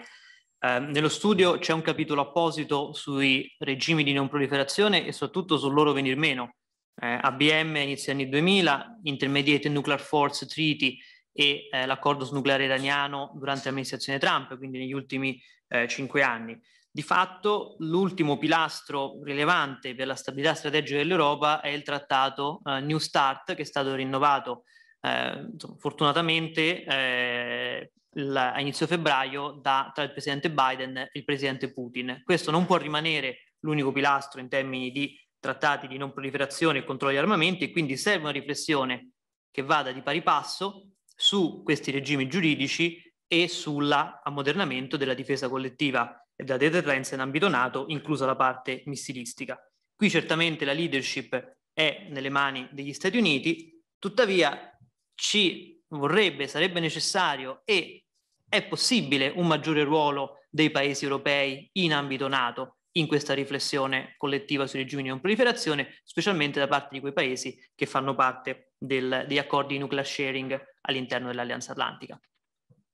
Speaker 3: Eh, nello studio c'è un capitolo apposito sui regimi di non proliferazione e soprattutto sul loro venir meno. Eh, ABM inizio anni 2000, Intermediate Nuclear Force Treaty e eh, l'accordo nucleare iraniano durante l'amministrazione Trump, quindi negli ultimi eh, cinque anni. Di fatto l'ultimo pilastro rilevante per la stabilità strategica dell'Europa è il trattato eh, New Start che è stato rinnovato eh, fortunatamente eh, a inizio febbraio da, tra il presidente Biden e il presidente Putin. Questo non può rimanere l'unico pilastro in termini di trattati di non proliferazione e controllo di armamenti e quindi serve una riflessione che vada di pari passo su questi regimi giuridici e sull'ammodernamento della difesa collettiva e della deterrenza in ambito NATO, inclusa la parte missilistica. Qui certamente la leadership è nelle mani degli Stati Uniti, tuttavia ci vorrebbe, sarebbe necessario e è possibile un maggiore ruolo dei paesi europei in ambito NATO in questa riflessione collettiva sui regimi di non proliferazione, specialmente da parte di quei paesi che fanno parte del, degli accordi di nuclear sharing all'interno dell'Alleanza Atlantica.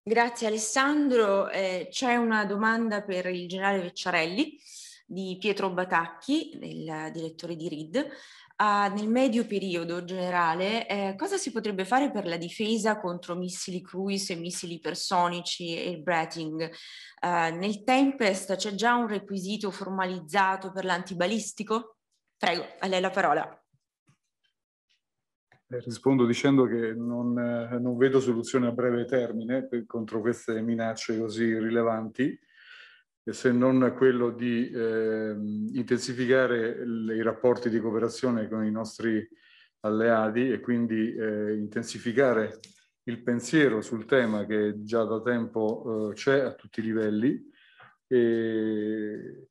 Speaker 2: Grazie Alessandro. Eh, c'è una domanda per il generale Vecciarelli di Pietro Batacchi, del direttore di RID. Uh, ah, nel medio periodo generale, eh, cosa si potrebbe fare per la difesa contro missili cruise e missili ipersonici e il breathing? Uh, ah, nel Tempest c'è già un requisito formalizzato per l'antibalistico? Prego, a lei la parola.
Speaker 5: Rispondo dicendo che non, eh, non vedo soluzione a breve termine contro queste minacce così rilevanti, se non quello di eh, intensificare le, i rapporti di cooperazione con i nostri alleati e quindi eh, intensificare il pensiero sul tema che già da tempo eh, c'è a tutti i livelli e,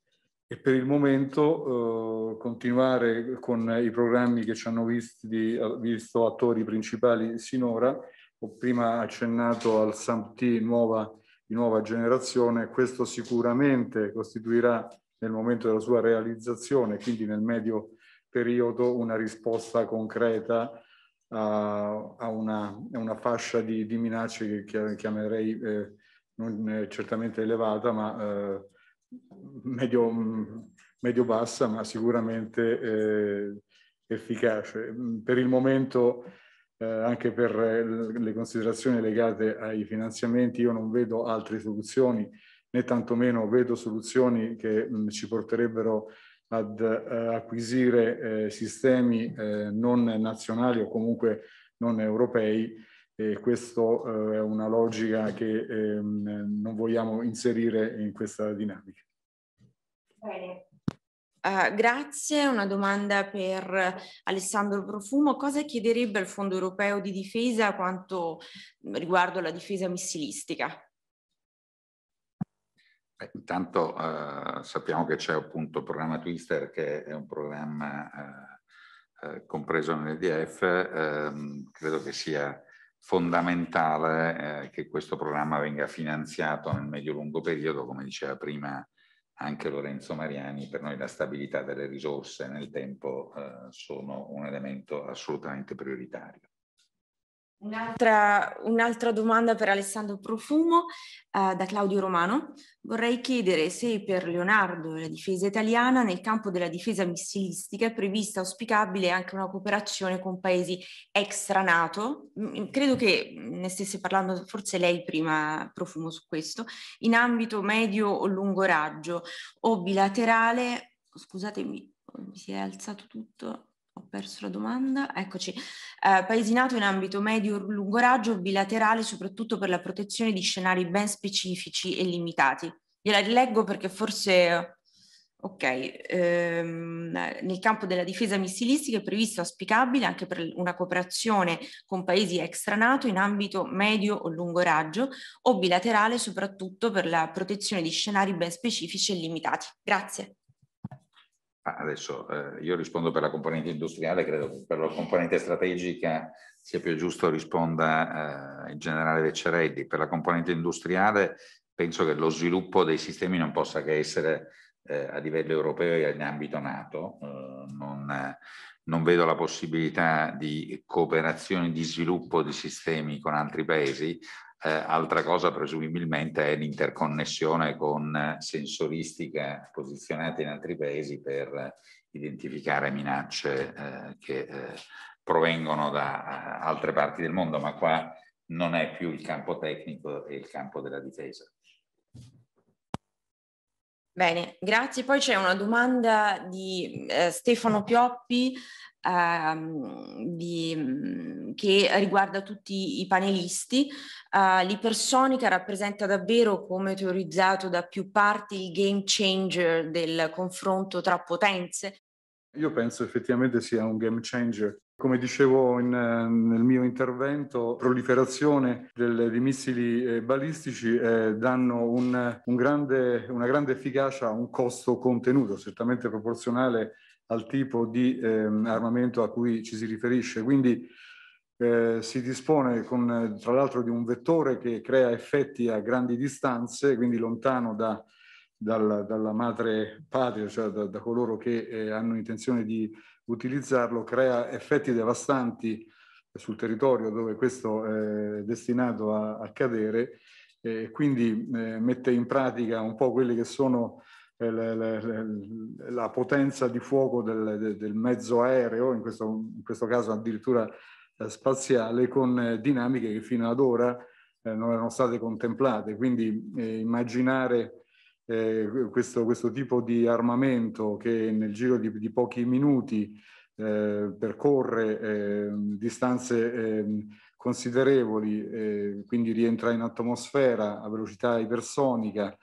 Speaker 5: e per il momento eh, continuare con i programmi che ci hanno visti, eh, visto attori principali sinora. Ho prima accennato al SAMT nuova, di nuova generazione, questo sicuramente costituirà nel momento della sua realizzazione, quindi nel medio periodo, una risposta concreta a, a, una, a una, fascia di, di minacce che chiamerei eh, non eh, certamente elevata, ma eh, medio, medio bassa, ma sicuramente eh, efficace. Per il momento, eh, anche per le considerazioni legate ai finanziamenti, io non vedo altre soluzioni, né tantomeno vedo soluzioni che mh, mm, ci porterebbero ad eh, acquisire eh, sistemi eh, non nazionali o comunque non europei e questa eh, è una logica che ehm, non vogliamo inserire in questa dinamica.
Speaker 2: Bene. Uh, grazie, una domanda per Alessandro Profumo. Cosa chiederebbe al Fondo europeo di difesa quanto riguardo alla difesa missilistica?
Speaker 6: Beh, intanto uh, sappiamo che c'è appunto il programma Twister che è un programma uh, compreso nell'EDF, ehm, credo che sia fondamentale eh, che questo programma venga finanziato nel medio-lungo periodo, come diceva prima anche Lorenzo Mariani, per noi la stabilità delle risorse nel tempo eh, sono un elemento assolutamente prioritario.
Speaker 2: Un'altra, un'altra, domanda per Alessandro Profumo eh, da Claudio Romano. Vorrei chiedere se per Leonardo e la difesa italiana nel campo della difesa missilistica è prevista auspicabile anche una cooperazione con paesi extra NATO. Mm, mm, credo che ne stesse parlando forse lei prima, Profumo, su questo, in ambito medio o lungo raggio o bilaterale. Scusatemi, mi si è alzato tutto. Ho perso la domanda, eccoci. Eh, paesi NATO in ambito medio-lungo raggio bilaterale soprattutto per la protezione di scenari ben specifici e limitati. Gliela rileggo perché forse... Ok, ehm, nel campo della difesa missilistica è previsto auspicabile anche per una cooperazione con paesi extra NATO in ambito medio o lungo raggio o bilaterale soprattutto per la protezione di scenari ben specifici e limitati. Grazie.
Speaker 6: Ah, adesso eh, io rispondo per la componente industriale, credo che per la componente strategica sia più giusto risponda eh, il generale Vecciarelli. Per la componente industriale penso che lo sviluppo dei sistemi non possa che essere eh, a livello europeo e in ambito NATO. Eh, non, non, vedo la possibilità di cooperazione di sviluppo di sistemi con altri paesi, eh, altra cosa presumibilmente è l'interconnessione con eh, sensoristica posizionata in altri paesi per eh, identificare minacce eh, che eh, provengono da eh, altre parti del mondo, ma qua non è più il campo tecnico è il
Speaker 2: campo della difesa. Bene, grazie. Poi c'è una domanda di eh, Stefano Pioppi ehm, di, mm, che riguarda tutti i panelisti, eh, l'ipersonica rappresenta davvero, come teorizzato da più parti, il game changer del confronto tra potenze.
Speaker 5: Io penso effettivamente sia un game changer come dicevo in, eh, nel mio intervento, proliferazione del, di missili eh, balistici eh, danno un, un grande, una grande efficacia a un costo contenuto, certamente proporzionale al tipo di ehm, armamento a cui ci si riferisce. Quindi eh, si dispone con, tra l'altro di un vettore che crea effetti a grandi distanze, quindi lontano da, dal, dalla madre patria, cioè da, da coloro che eh, hanno intenzione di utilizzarlo, crea effetti devastanti sul territorio dove questo eh, è destinato a cadere e quindi eh, mette in pratica un po' quelle che sono eh, la potenza di fuoco del, del mezzo aereo, in questo, in questo, caso addirittura eh, spaziale, con eh, dinamiche che fino ad ora non erano state contemplate. Quindi eh, immaginare eh, questo, questo, tipo di armamento che nel giro di, di pochi minuti eh, percorre ehm, distanze ehm, considerevoli, quindi rientra in atmosfera a velocità ipersonica,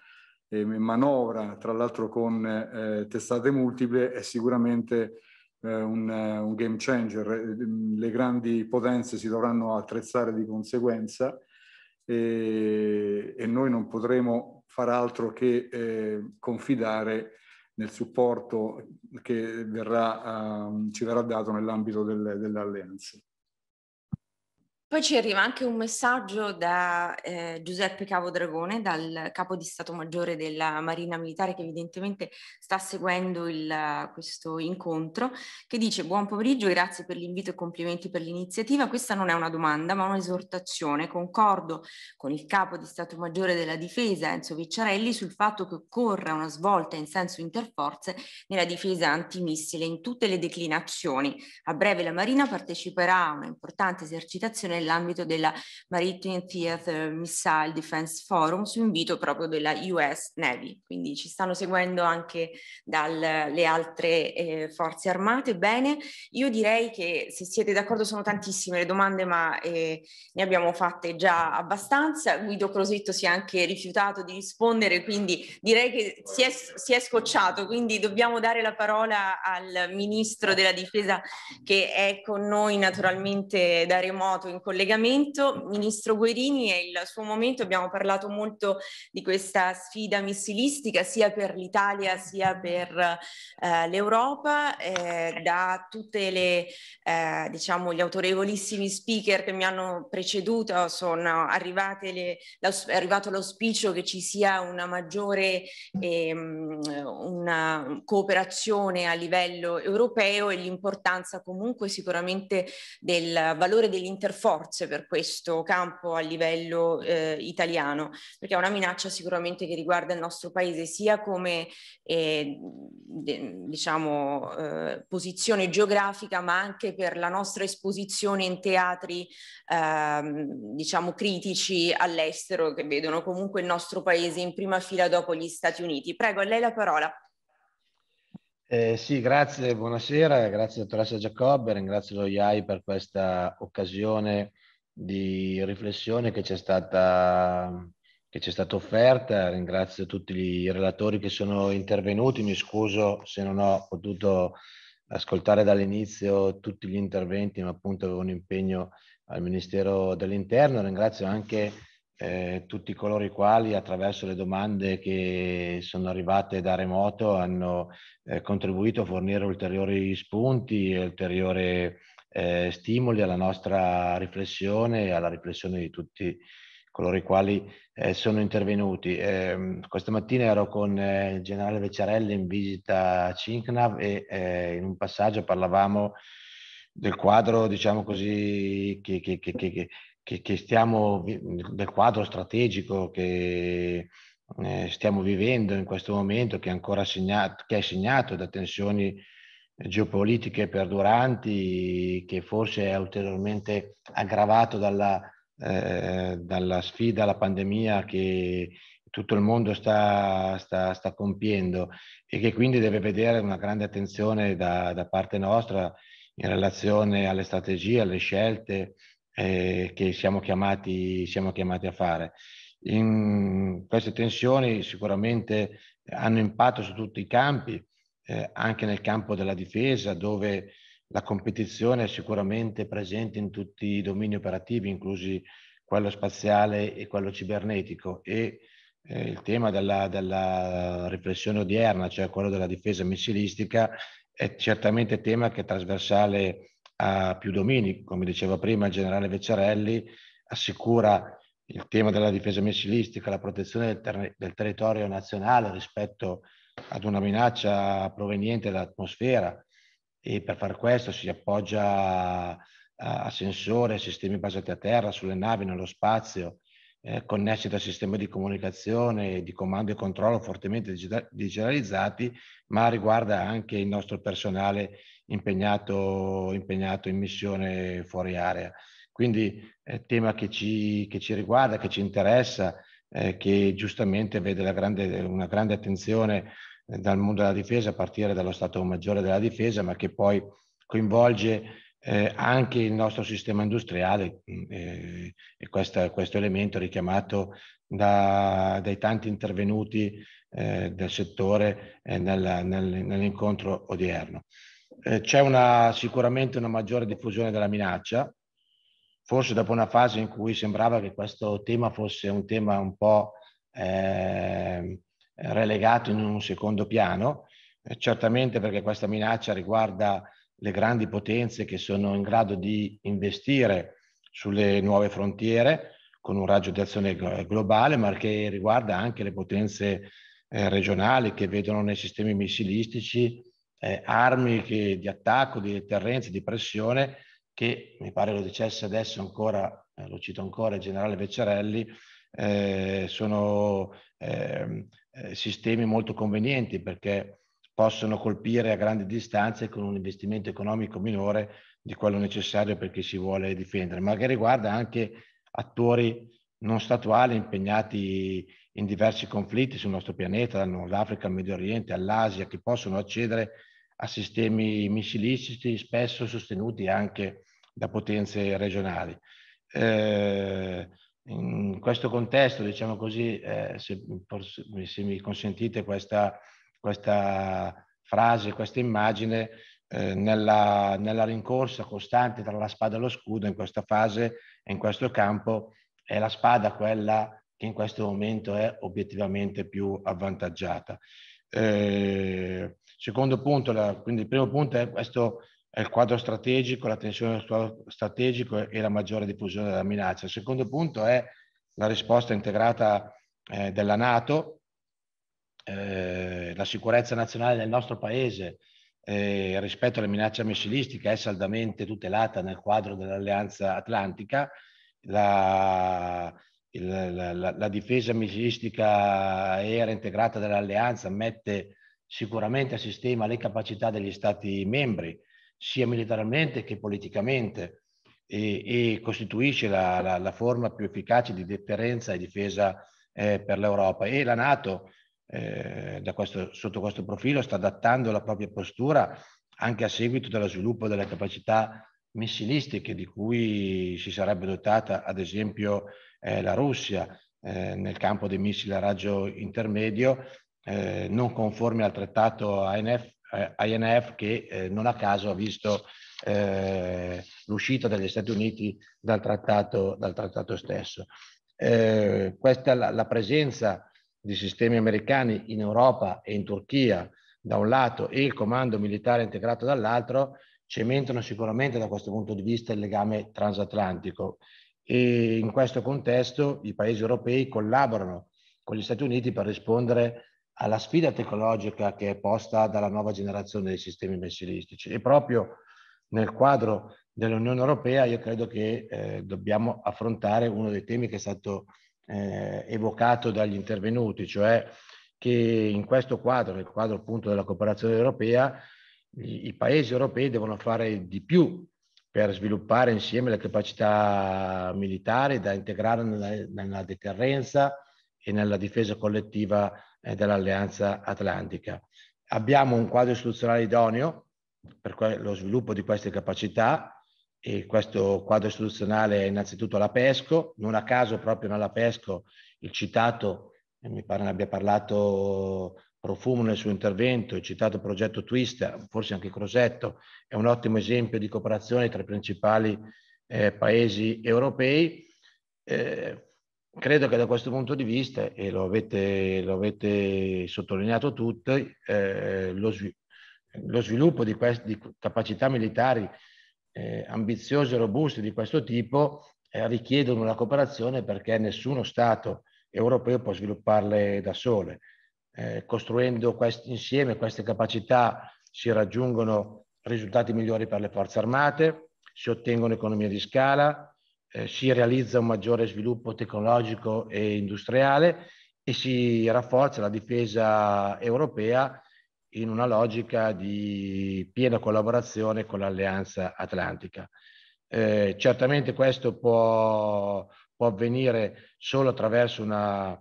Speaker 5: eh, manovra, tra l'altro con eh, testate multiple, è sicuramente eh, un, eh, un, game changer. Eh, ehm, le grandi potenze si dovranno attrezzare di conseguenza e, e noi non potremo far altro che confidare nel supporto che verrà, ehm, ci verrà dato nell'ambito delle, delle alleanze.
Speaker 2: Poi ci arriva anche un messaggio da eh, Giuseppe Cavodragone, dal capo di Stato Maggiore della Marina Militare, che evidentemente sta seguendo il, questo incontro, che dice buon pomeriggio, grazie per l'invito e complimenti per l'iniziativa. Questa non è una domanda, ma un'esortazione. Concordo con il capo di Stato Maggiore della Difesa, Enzo Vicciarelli, sul fatto che occorra una svolta in senso interforze nella difesa antimissile in tutte le declinazioni. A breve la Marina parteciperà a un'importante esercitazione nell'ambito della Maritime Theater Missile Defense Forum su invito proprio della US Navy, quindi ci stanno seguendo anche dalle altre eh, forze armate. Bene, io direi che se siete d'accordo sono tantissime le domande, ma eh, ne abbiamo fatte già abbastanza. Guido Crosetto si è anche rifiutato di rispondere, quindi direi che si è, si è scocciato, quindi dobbiamo dare la parola al Ministro della Difesa che è con noi naturalmente da remoto in collegamento. Ministro Guerini, è il suo momento, abbiamo parlato molto di questa sfida missilistica sia per l'Italia sia per eh, l'Europa. Eh, da tutte le, eh, diciamo, gli autorevolissimi speaker che mi hanno preceduto sono arrivate le, è arrivato l'auspicio che ci sia una maggiore ehm, una cooperazione a livello europeo e l'importanza comunque sicuramente del valore dell'interfoco forze per questo campo a livello eh, italiano, perché è una minaccia sicuramente che riguarda il nostro paese sia come eh, diciamo, eh, posizione geografica, ma anche per la nostra esposizione in teatri ehm, diciamo, critici all'estero che vedono comunque il nostro paese in prima fila dopo gli Stati Uniti. Prego, a lei la parola.
Speaker 9: Eh, sì, grazie, buonasera, grazie dottoressa Giacobbe, ringrazio lo IAI per questa occasione di riflessione che ci è stata, stata offerta, ringrazio tutti i relatori che sono intervenuti, mi scuso se non ho potuto ascoltare dall'inizio tutti gli interventi, ma appunto avevo un impegno al Ministero dell'Interno, ringrazio anche eh, tutti coloro i quali attraverso le domande che sono arrivate da remoto hanno eh, contribuito a fornire ulteriori spunti e ulteriori eh, stimoli alla nostra riflessione e alla riflessione di tutti coloro i quali eh, sono intervenuti. Ehm, questa mattina ero con eh, il generale Vecciarelli in visita a Cincnav e eh, in un passaggio parlavamo del quadro, diciamo così, che, che, che, che che, che stiamo, del quadro strategico che eh, stiamo vivendo in questo momento, che, ancora segnato, che è segnato da tensioni geopolitiche perduranti, che forse è ulteriormente aggravato dalla, eh, dalla sfida alla pandemia che tutto il mondo sta, sta, sta, compiendo e che quindi deve vedere una grande attenzione da, da parte nostra in relazione alle strategie, alle scelte, eh, che siamo chiamati, siamo chiamati, a fare. In queste tensioni sicuramente hanno impatto su tutti i campi, eh, anche nel campo della difesa dove la competizione è sicuramente presente in tutti i domini operativi, inclusi quello spaziale e quello cibernetico e eh, il tema della, della, riflessione odierna, cioè quello della difesa missilistica, è certamente tema che è trasversale ha più domini, come diceva prima il generale Vecciarelli, assicura il tema della difesa missilistica, la protezione del, ter- del territorio nazionale rispetto ad una minaccia proveniente dall'atmosfera e per far questo si appoggia a, a sensori, a sistemi basati a terra, sulle navi, nello spazio, eh, connessi da sistemi di comunicazione, di comando e controllo fortemente digitalizzati, ma riguarda anche il nostro personale impegnato, impegnato in missione fuori area. Quindi è tema che ci, che ci riguarda, che ci interessa, eh, che giustamente vede grande, una grande attenzione eh, dal mondo della difesa a partire dallo Stato Maggiore della Difesa, ma che poi coinvolge eh, anche il nostro sistema industriale mm, eh, e questo, questo, elemento richiamato da, dai tanti intervenuti eh, del settore eh, nella, nel, nell'incontro odierno. Eh, c'è una, sicuramente una maggiore diffusione della minaccia, forse dopo una fase in cui sembrava che questo tema fosse un tema un po' eh, relegato in un secondo piano, eh, certamente perché questa minaccia riguarda le grandi potenze che sono in grado di investire sulle nuove frontiere con un raggio di azione globale, ma che riguarda anche le potenze eh, regionali che vedono nei sistemi missilistici eh, armi che, di attacco, di deterrenza, di pressione, che mi pare lo dicesse adesso ancora, eh, lo cito ancora il generale Vecciarelli, eh, sono ehm, eh, sistemi molto convenienti perché possono colpire a grandi distanze con un investimento economico minore di quello necessario per chi si vuole difendere, ma che riguarda anche attori non statuali impegnati in diversi conflitti sul nostro pianeta, dal Nord Africa al Medio Oriente, all'Asia, che possono accedere a sistemi missilistici spesso sostenuti anche da potenze regionali. Eh, in questo contesto, diciamo così, eh, se, se, mi consentite questa, questa frase, questa immagine, eh, nella, nella, rincorsa costante tra la spada e lo scudo in questa fase e in questo campo è la spada quella che in questo momento è obiettivamente più avvantaggiata. Eh, Secondo punto, la, quindi il primo punto è questo è il quadro strategico, la tensione del quadro strategico e la maggiore diffusione della minaccia. Il secondo punto è la risposta integrata eh, della Nato, eh, la sicurezza nazionale del nostro paese eh, rispetto alla minaccia missilistica è saldamente tutelata nel quadro dell'Alleanza Atlantica, la, il, la, la difesa missilistica aerea integrata dell'Alleanza mette sicuramente al sistema le capacità degli Stati membri, sia militarmente che politicamente, e, e costituisce la, la, la, forma più efficace di deterrenza e difesa eh, per l'Europa. E la Nato, eh, questo, sotto questo profilo, sta adattando la propria postura anche a seguito dello sviluppo delle capacità missilistiche di cui si sarebbe dotata, ad esempio, eh, la Russia eh, nel campo dei missili a raggio intermedio eh, non conformi al trattato ANF, eh, INF che eh, non a caso ha visto eh, l'uscita degli Stati Uniti dal trattato, dal trattato stesso. Eh, questa la, la presenza di sistemi americani in Europa e in Turchia da un lato e il comando militare integrato dall'altro cementano sicuramente da questo punto di vista il legame transatlantico e in questo contesto i paesi europei collaborano con gli Stati Uniti per rispondere alla sfida tecnologica che è posta dalla nuova generazione dei sistemi missilistici e proprio nel quadro dell'Unione Europea io credo che eh, dobbiamo affrontare uno dei temi che è stato eh, evocato dagli intervenuti, cioè che in questo quadro, nel quadro appunto della cooperazione europea, i, i paesi europei devono fare di più per sviluppare insieme le capacità militari da integrare nella, nella deterrenza e nella difesa collettiva eh, dell'Alleanza Atlantica. Abbiamo un quadro istituzionale idoneo per lo sviluppo di queste capacità e questo quadro istituzionale è innanzitutto la PESCO, non a caso proprio nella PESCO il citato, mi pare ne abbia parlato Profumo nel suo intervento, il citato progetto Twist, forse anche Crosetto, è un ottimo esempio di cooperazione tra i principali eh, paesi europei. Eh, credo che da questo punto di vista, e lo avete, lo avete sottolineato tutti, eh, lo, svi- lo, sviluppo di, quest- di capacità militari eh, ambiziose e robuste di questo tipo eh, richiedono la cooperazione perché nessuno Stato europeo può svilupparle da sole. Eh, costruendo quest- insieme queste capacità si raggiungono risultati migliori per le forze armate, si ottengono economie di scala, eh, si realizza un maggiore sviluppo tecnologico e industriale e si rafforza la difesa europea in una logica di piena collaborazione con l'Alleanza Atlantica. Eh, certamente questo può, può, avvenire solo attraverso una,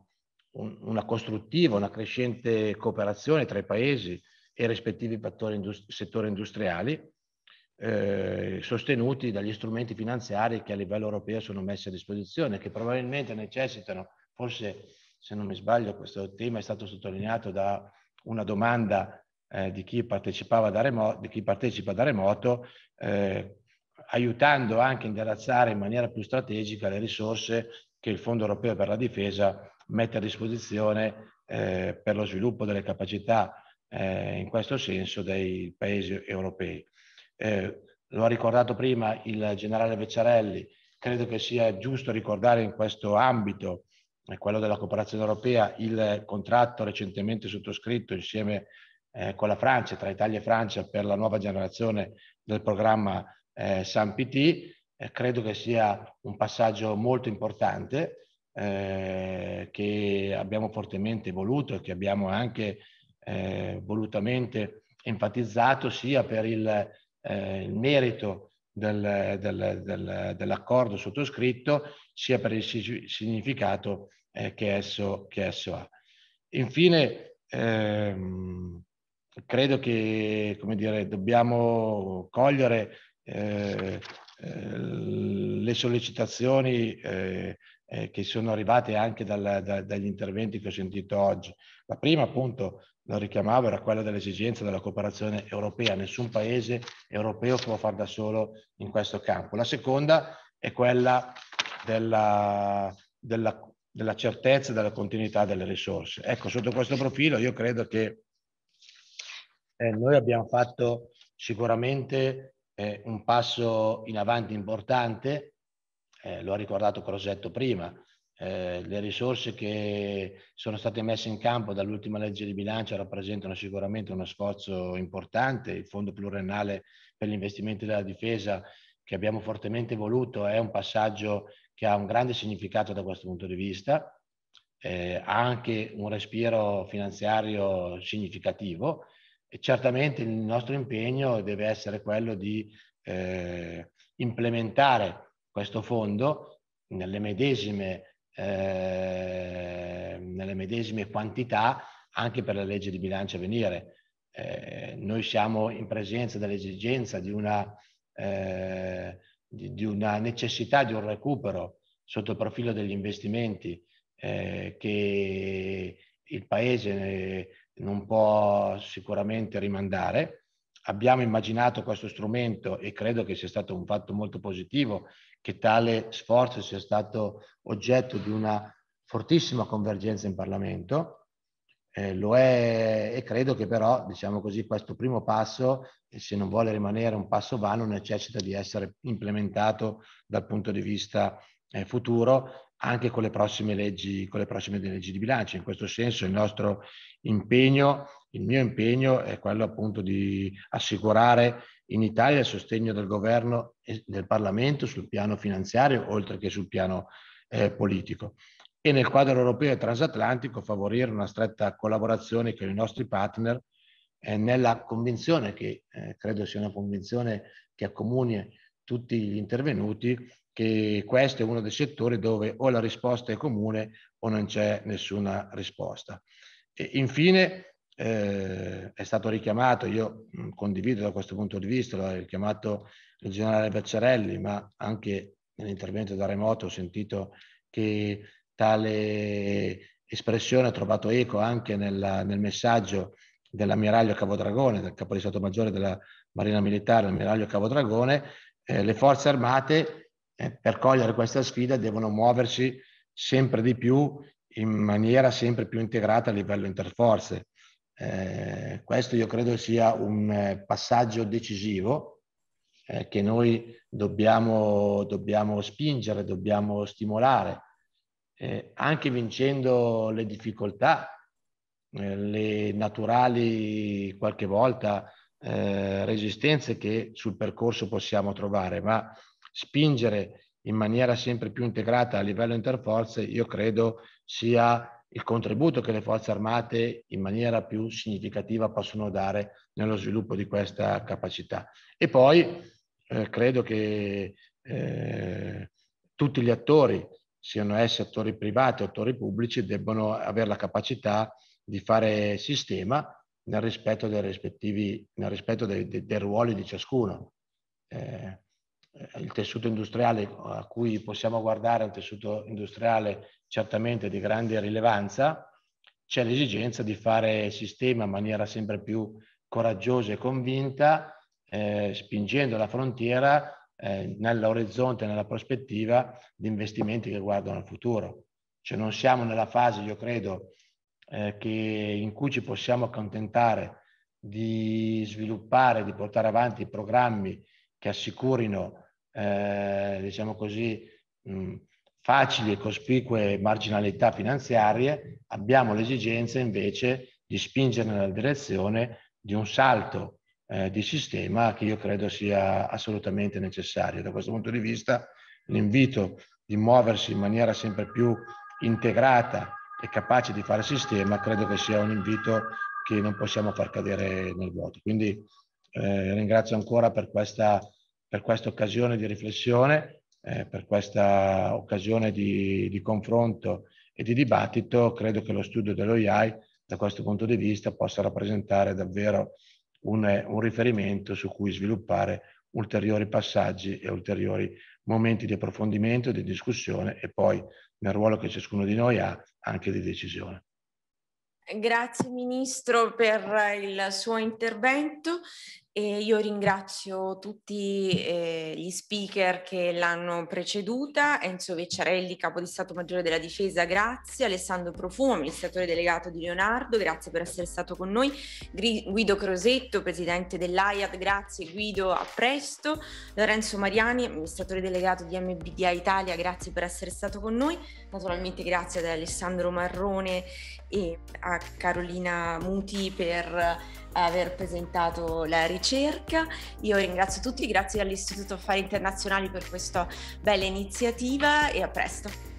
Speaker 9: un, una, costruttiva, una crescente cooperazione tra i paesi e i rispettivi indust- settori industriali eh, sostenuti dagli strumenti finanziari che a livello europeo sono messi a disposizione, che probabilmente necessitano, forse se non mi sbaglio questo tema è stato sottolineato da una domanda eh, di, chi da remoto, di, chi partecipa da remoto, eh, aiutando anche a indirizzare in maniera più strategica le risorse che il Fondo europeo per la difesa mette a disposizione eh, per lo sviluppo delle capacità eh, in questo senso dei paesi europei eh, lo ha ricordato prima il generale Vecciarelli, credo che sia giusto ricordare in questo ambito, eh, quello della cooperazione europea, il contratto recentemente sottoscritto insieme eh, con la Francia, tra Italia e Francia, per la nuova generazione del programma eh, San Eh, credo che sia un passaggio molto importante eh, che abbiamo fortemente voluto e che abbiamo anche eh, volutamente enfatizzato sia per il eh, il merito del, del, del, dell'accordo sottoscritto sia per il significato eh, che, esso, che, esso, ha. Infine, ehm, credo che come dire, dobbiamo cogliere eh, eh, le sollecitazioni eh, eh, che sono arrivate anche dal, da, dagli interventi che ho sentito oggi. La prima appunto la richiamavo, era quella dell'esigenza della cooperazione europea. Nessun paese europeo può far da solo in questo campo. La seconda è quella della, della, della certezza e della continuità delle risorse. Ecco, sotto questo profilo io credo che eh, noi abbiamo fatto sicuramente eh, un passo in avanti importante, eh, lo ha ricordato Crosetto prima, eh, le risorse che sono state messe in campo dall'ultima legge di bilancio rappresentano sicuramente uno sforzo importante. Il fondo pluriennale per gli investimenti della difesa che abbiamo fortemente voluto è un passaggio che ha un grande significato da questo punto di vista, eh, ha anche un respiro finanziario significativo e certamente il nostro impegno deve essere quello di eh, implementare questo fondo nelle medesime Ehm, nelle medesime quantità anche per la legge di bilancio a venire. Eh, noi siamo in presenza dell'esigenza di una, eh, di, di una, necessità di un recupero sotto il profilo degli investimenti eh, che il Paese eh, non può sicuramente rimandare. Abbiamo immaginato questo strumento e credo che sia stato un fatto molto positivo che tale sforzo sia stato oggetto di una fortissima convergenza in Parlamento, eh, lo è e credo che però, diciamo così, questo primo passo, eh, se non vuole rimanere un passo vano, necessita di essere implementato dal punto di vista eh, futuro anche con le, prossime leggi, con le prossime leggi di bilancio. In questo senso il nostro impegno, il mio impegno è quello appunto di assicurare in Italia il sostegno del governo e del Parlamento sul piano finanziario, oltre che sul piano eh, politico. E nel quadro europeo e transatlantico favorire una stretta collaborazione con i nostri partner eh, nella convinzione che eh, credo sia una convinzione che accomuni tutti gli intervenuti che questo è uno dei settori dove o la risposta è comune o non c'è nessuna risposta. E infine eh, è stato richiamato, io condivido da questo punto di vista, l'ha richiamato il generale Vacciarelli, ma anche nell'intervento da remoto ho sentito che tale espressione ha trovato eco anche nella, nel messaggio dell'ammiraglio Cavodragone, del capo di Stato Maggiore della Marina Militare, l'ammiraglio Cavodragone, eh, le forze armate eh, per cogliere questa sfida devono muoversi sempre di più in maniera sempre più integrata a livello interforze. Eh, questo io credo sia un eh, passaggio decisivo eh, che noi dobbiamo, dobbiamo, spingere, dobbiamo stimolare, eh, anche vincendo le difficoltà, eh, le naturali qualche volta resistenze che sul percorso possiamo trovare, ma spingere in maniera sempre più integrata a livello interforze, io credo sia il contributo che le forze armate in maniera più significativa possono dare nello sviluppo di questa capacità. E poi eh, credo che eh, tutti gli attori, siano essi attori privati o attori pubblici, debbano avere la capacità di fare sistema nel rispetto dei rispettivi, nel rispetto dei, dei, dei ruoli di ciascuno. Eh, il tessuto industriale a cui possiamo guardare un tessuto industriale certamente di grande rilevanza, c'è l'esigenza di fare sistema in maniera sempre più coraggiosa e convinta, eh, spingendo la frontiera eh, nell'orizzonte, nella prospettiva di investimenti che guardano al futuro. Cioè non siamo nella fase, io credo, eh, che, in cui ci possiamo accontentare di sviluppare, di portare avanti programmi che assicurino, eh, diciamo così, mh, facili e cospicue marginalità finanziarie, abbiamo l'esigenza invece di spingere nella direzione di un salto eh, di sistema che io credo sia assolutamente necessario. Da questo punto di vista l'invito di muoversi in maniera sempre più integrata e capace di fare sistema credo che sia un invito che non possiamo far cadere nel vuoto. Quindi eh, ringrazio ancora per questa, per questa occasione di riflessione eh, per questa occasione di, di, confronto e di dibattito, credo che lo studio dell'OIAI da questo punto di vista possa rappresentare davvero un, un riferimento su cui sviluppare ulteriori passaggi e ulteriori momenti di approfondimento, di discussione e poi nel ruolo che ciascuno di noi ha anche di decisione.
Speaker 2: Grazie Ministro per il suo intervento. E io ringrazio tutti eh, gli speaker che l'hanno preceduta, Enzo Vecciarelli, capo di Stato Maggiore della Difesa, grazie, Alessandro Profumo, amministratore delegato di Leonardo, grazie per essere stato con noi, Guido Crosetto, presidente dell'AIAD, grazie Guido, a presto, Lorenzo Mariani, amministratore delegato di MBDA Italia, grazie per essere stato con noi, naturalmente grazie ad Alessandro Marrone e a Carolina Muti per aver presentato la ricerca. Io ringrazio tutti, grazie all'Istituto Affari Internazionali per questa bella iniziativa e a presto.